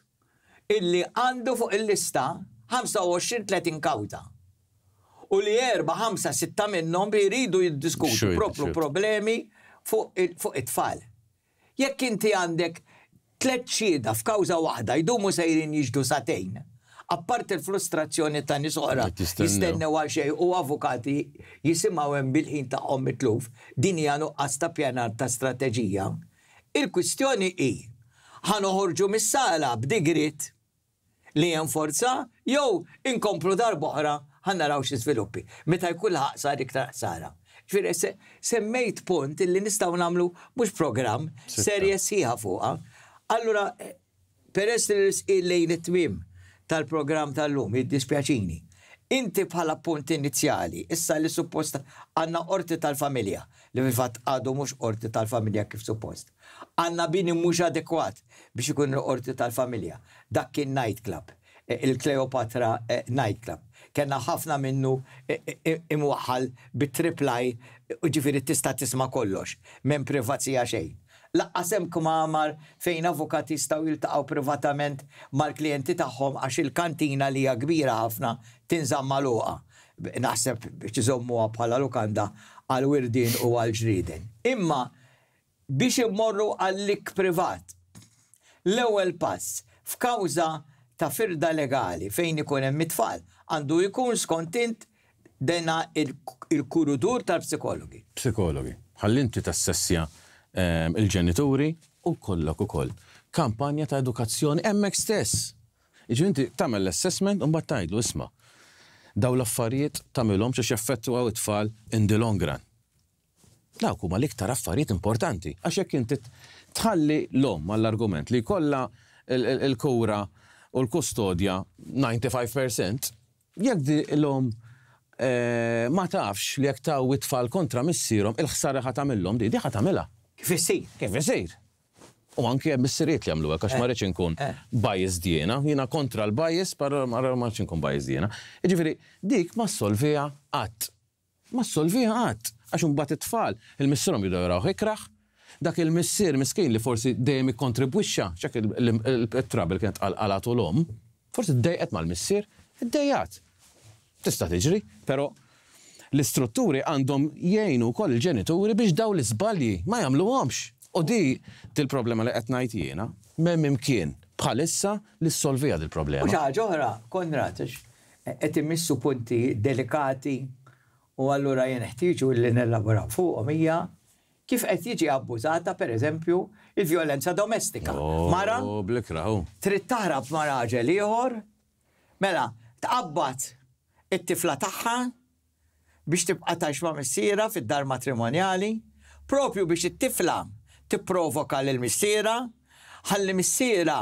A: illi għandu fuq il-lista 25-30 kawta. U li erba' 5-6 minnhom li jridu jiddiskutu propru problemi fuq it-tfal. Jekk inti għandek tlet xieda f'kawża waħda jdumu sejrin jiġdu satejn. Apparti il-frustrazzjoni ta' nisqora jistennew għaxej u avukati jisimaw hemm bil-ħin ta' qom mitluf din hija nuqqas ta' pjanar ta' strateġija. Il-kwistjoni hi ħanoħorġu mis-sala b'digrit li hemm forza jew inkomplu darboħra naraw xi sviluppi. Meta jkun ħaqsar iktar ħsara. Ġifieri semmejt punt li nistgħu nagħmlu mhux programm serje sieħa fuqha Allura, eh, peress il-lejn it-twim tal-programm tal-lum, id-dispjaċini, inti bħala punt inizjali, issa li suppost għanna orti tal-familja, li fil-fat għadu mux orti tal-familja kif suppost. Għanna bini mux adekwat biex ikun orti tal-familja. Dak kien nightclub, eh, il-Kleopatra eh, nightclub. Kenna ħafna minnu imwaħħal bit-triplaj, ġifiri tista tisma kollox, minn privazija xejn laqqasem kmamar fejn avukat jistaw jiltaqaw privatament mal-klienti tagħhom għax il-kantina li hija kbira ħafna tinżamm maluqa. Naħseb biex iżommuha bħala lukanda għal wirdin u għal ġriden. Imma biex immorru għall-lik privat. L-ewwel pass f'kawża ta' firda legali fejn ikun hemm it-tfal għandu jkun skontint dena il-kurudur tal-psikologi.
B: Psikologi. Ħallinti tassessja Ehm, il-ġenituri u kollok u koll. Kampanja ta' edukazzjoni emmek stess. Iġu inti tamel l-assessment un battajdu, isma. Daw l-affarijiet tamilom xax jaffettu għaw it-tfal in the long run. Daw kuma l-iktar affarijiet importanti, għax jekk inti tħalli l-om għall-argument li kolla il-kura u l-kustodja 95%, jekk di l-om eh, ma tafx li jekk taw it-tfal kontra missierhom il-ħsara ħatamillhom di, di ħatamilha. Kif jisir? Kif isir? U anki hemm is-siriet li għamlu għax eh, ma nkun eh. bajis djena, jiena kontra l-bajis, par ma nkun bajis djena. Iġifiri, dik ma solvija għat. Ma solvija għat. għax bat it-tfal il-missierhom jidu jaraw ikraħ, dak il-missier miskin li forsi dejjem ikkontribwixxa x'hekk il-trabil kienet qalqalat u l-om, forsi ddejqet mal-missier, iddejjat. Tista' tiġri, però l-istrutturi għandhom jgħinu wkoll il-ġenituri biex daw l izbalji ma jagħmluhomx. U di til-problema li qed ngħid jiena imkien bħalissa li solvija dil-problema. Uċa,
A: ġohra, oħra, Konrad, e, qed immissu punti delikati u allura jien ħtieġu li nellaboraw fuqhom hija kif qed jiġi abbużata pereżempju il-vjolenza domestika. Oh, Mara trid taħrab ma' raġel ieħor, mela tqabbat it-tifla tagħha biex tibqa tax ma' missiera fid-dar matrimonjali, propju biex it-tifla tipprovoka lil missiera ħalli missiera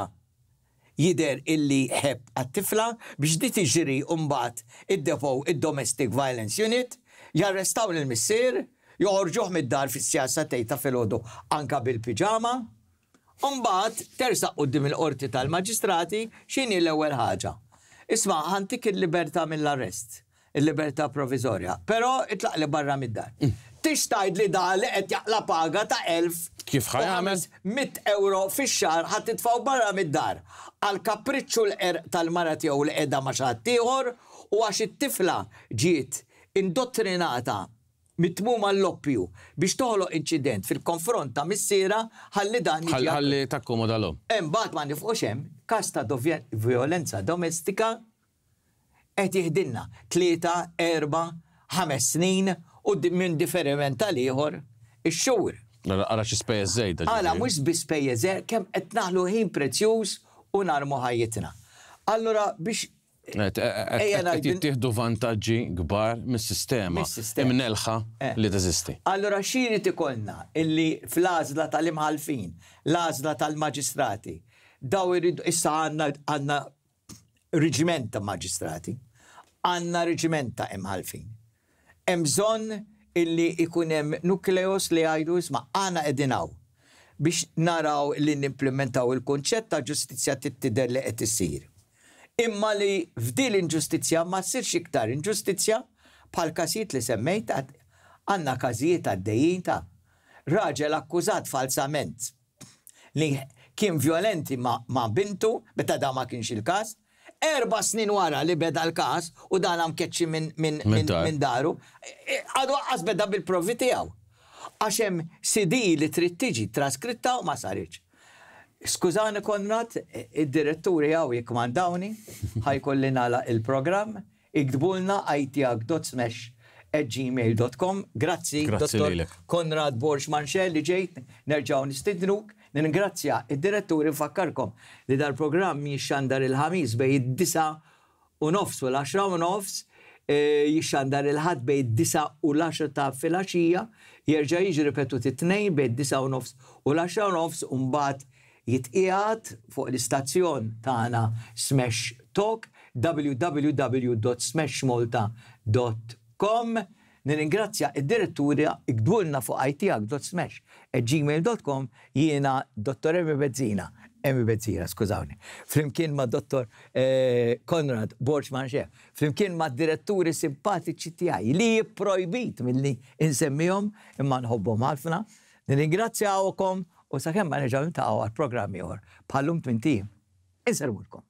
A: jider illi ħeb għat-tifla biex di tiġri umbat id-depow id-Domestic Violence Unit, jarrestaw l-missir, joħorġuħ mid-dar fis-sjasa tejta fil-ħodu anka bil-pijama, Umbat, tersaq qoddim il-qorti tal-magistrati, xini l-ewel ħaġa. Isma, għantik il-liberta mill-arrest il-libertà provizorja. Però itlaq li barra mid-dar. Mm. Tixtajd li da li qed jaqla paga ta' 1000 kif ħajamel 100 euro fix-xar ħadd titfgħu barra mid-dar għal kapriċċu l er tal-mara tiegħu li qiegħda ma' xaħat ieħor u għax it-tifla ġiet indottrinata mitmum għall-oppju biex toħloq incident fil-konfront ta' missiera ħalli dan. Ħalli takkomoda l-om. Embat ma' nifuqx hemm kas ta' violenza domestika qed jihdinna tlieta, erba, ħames snin u minn differiment tal-ieħor ix-xhur.
B: Għala xi spejjeż żejda. Għala
A: mhux bi spejjeż kemm qed naħlu ħin prezzjuż u narmu ħajjitna. Allura biex
B: jittieħdu vantaġġi kbar mis-sistema imnelħa eh. li teżisti.
A: Allora xiri tikolna illi fl-għażla tal-imħalfin, l-għażla tal-maġistrati, daw irridu issa għanna għanna riġiment ta' maġistrati għanna reġimenta hemm Emżon illi ikunem nukleos li għajdu ma' għana edinaw biex naraw li nimplementaw il-konċett ta' ġustizja tittider li qed issir. Imma li f'dil inġustizja ma sirx iktar inġustizja bħal kasit li semmejt għanna kazijiet għaddejjin ta' raġel akkużat falsament li kien violenti ma, ma bintu, meta da ma kienx il-kas, erba snin wara li beda l-kas u dan għam keċi minn daru, e, għadu għas beda bil-provi tijaw. Għaxem CD li trid tiġi traskritta u ma sarriċ. Skużani Konrad, e, id-diretturi għaw jikmandawni, ħajkolli nala il-program, iktbulna itag.smash at gmail.com. Grazzi, dottor Konrad Borx manchel li ġejt, nerġaw nistidnuk Ningrazzja id-direttur infakkarkom li dal-programm jixxandar il-ħamis bej id-disa u nofs u l axra u nofs e, jixxandar il-ħad bej id-disa u l axra ta' fil-axija jerġa' jiġi ripetut it-tnejn bej id-disa u nofs u l axra u nofs u mbagħad jitqiegħed fuq l-istazzjon tagħna Smash Talk www.smashmolta.com Nirringrazzja id-direttura ikdulna fuq itijak.smash at gmail.com jiena dottor Emi Bezzina, Emi Bezzina, skużawni, flimkien ma dottor eh, Konrad Borċman xef, flimkien ma diretturi simpatiċi tijaj li jiprojbit mill-li insemmijom imma nħobbom ħafna. Nirringrazzja għawakom u sakemm ma neġaw ta' għal programmi għor. Pallum 20. inserwulkom.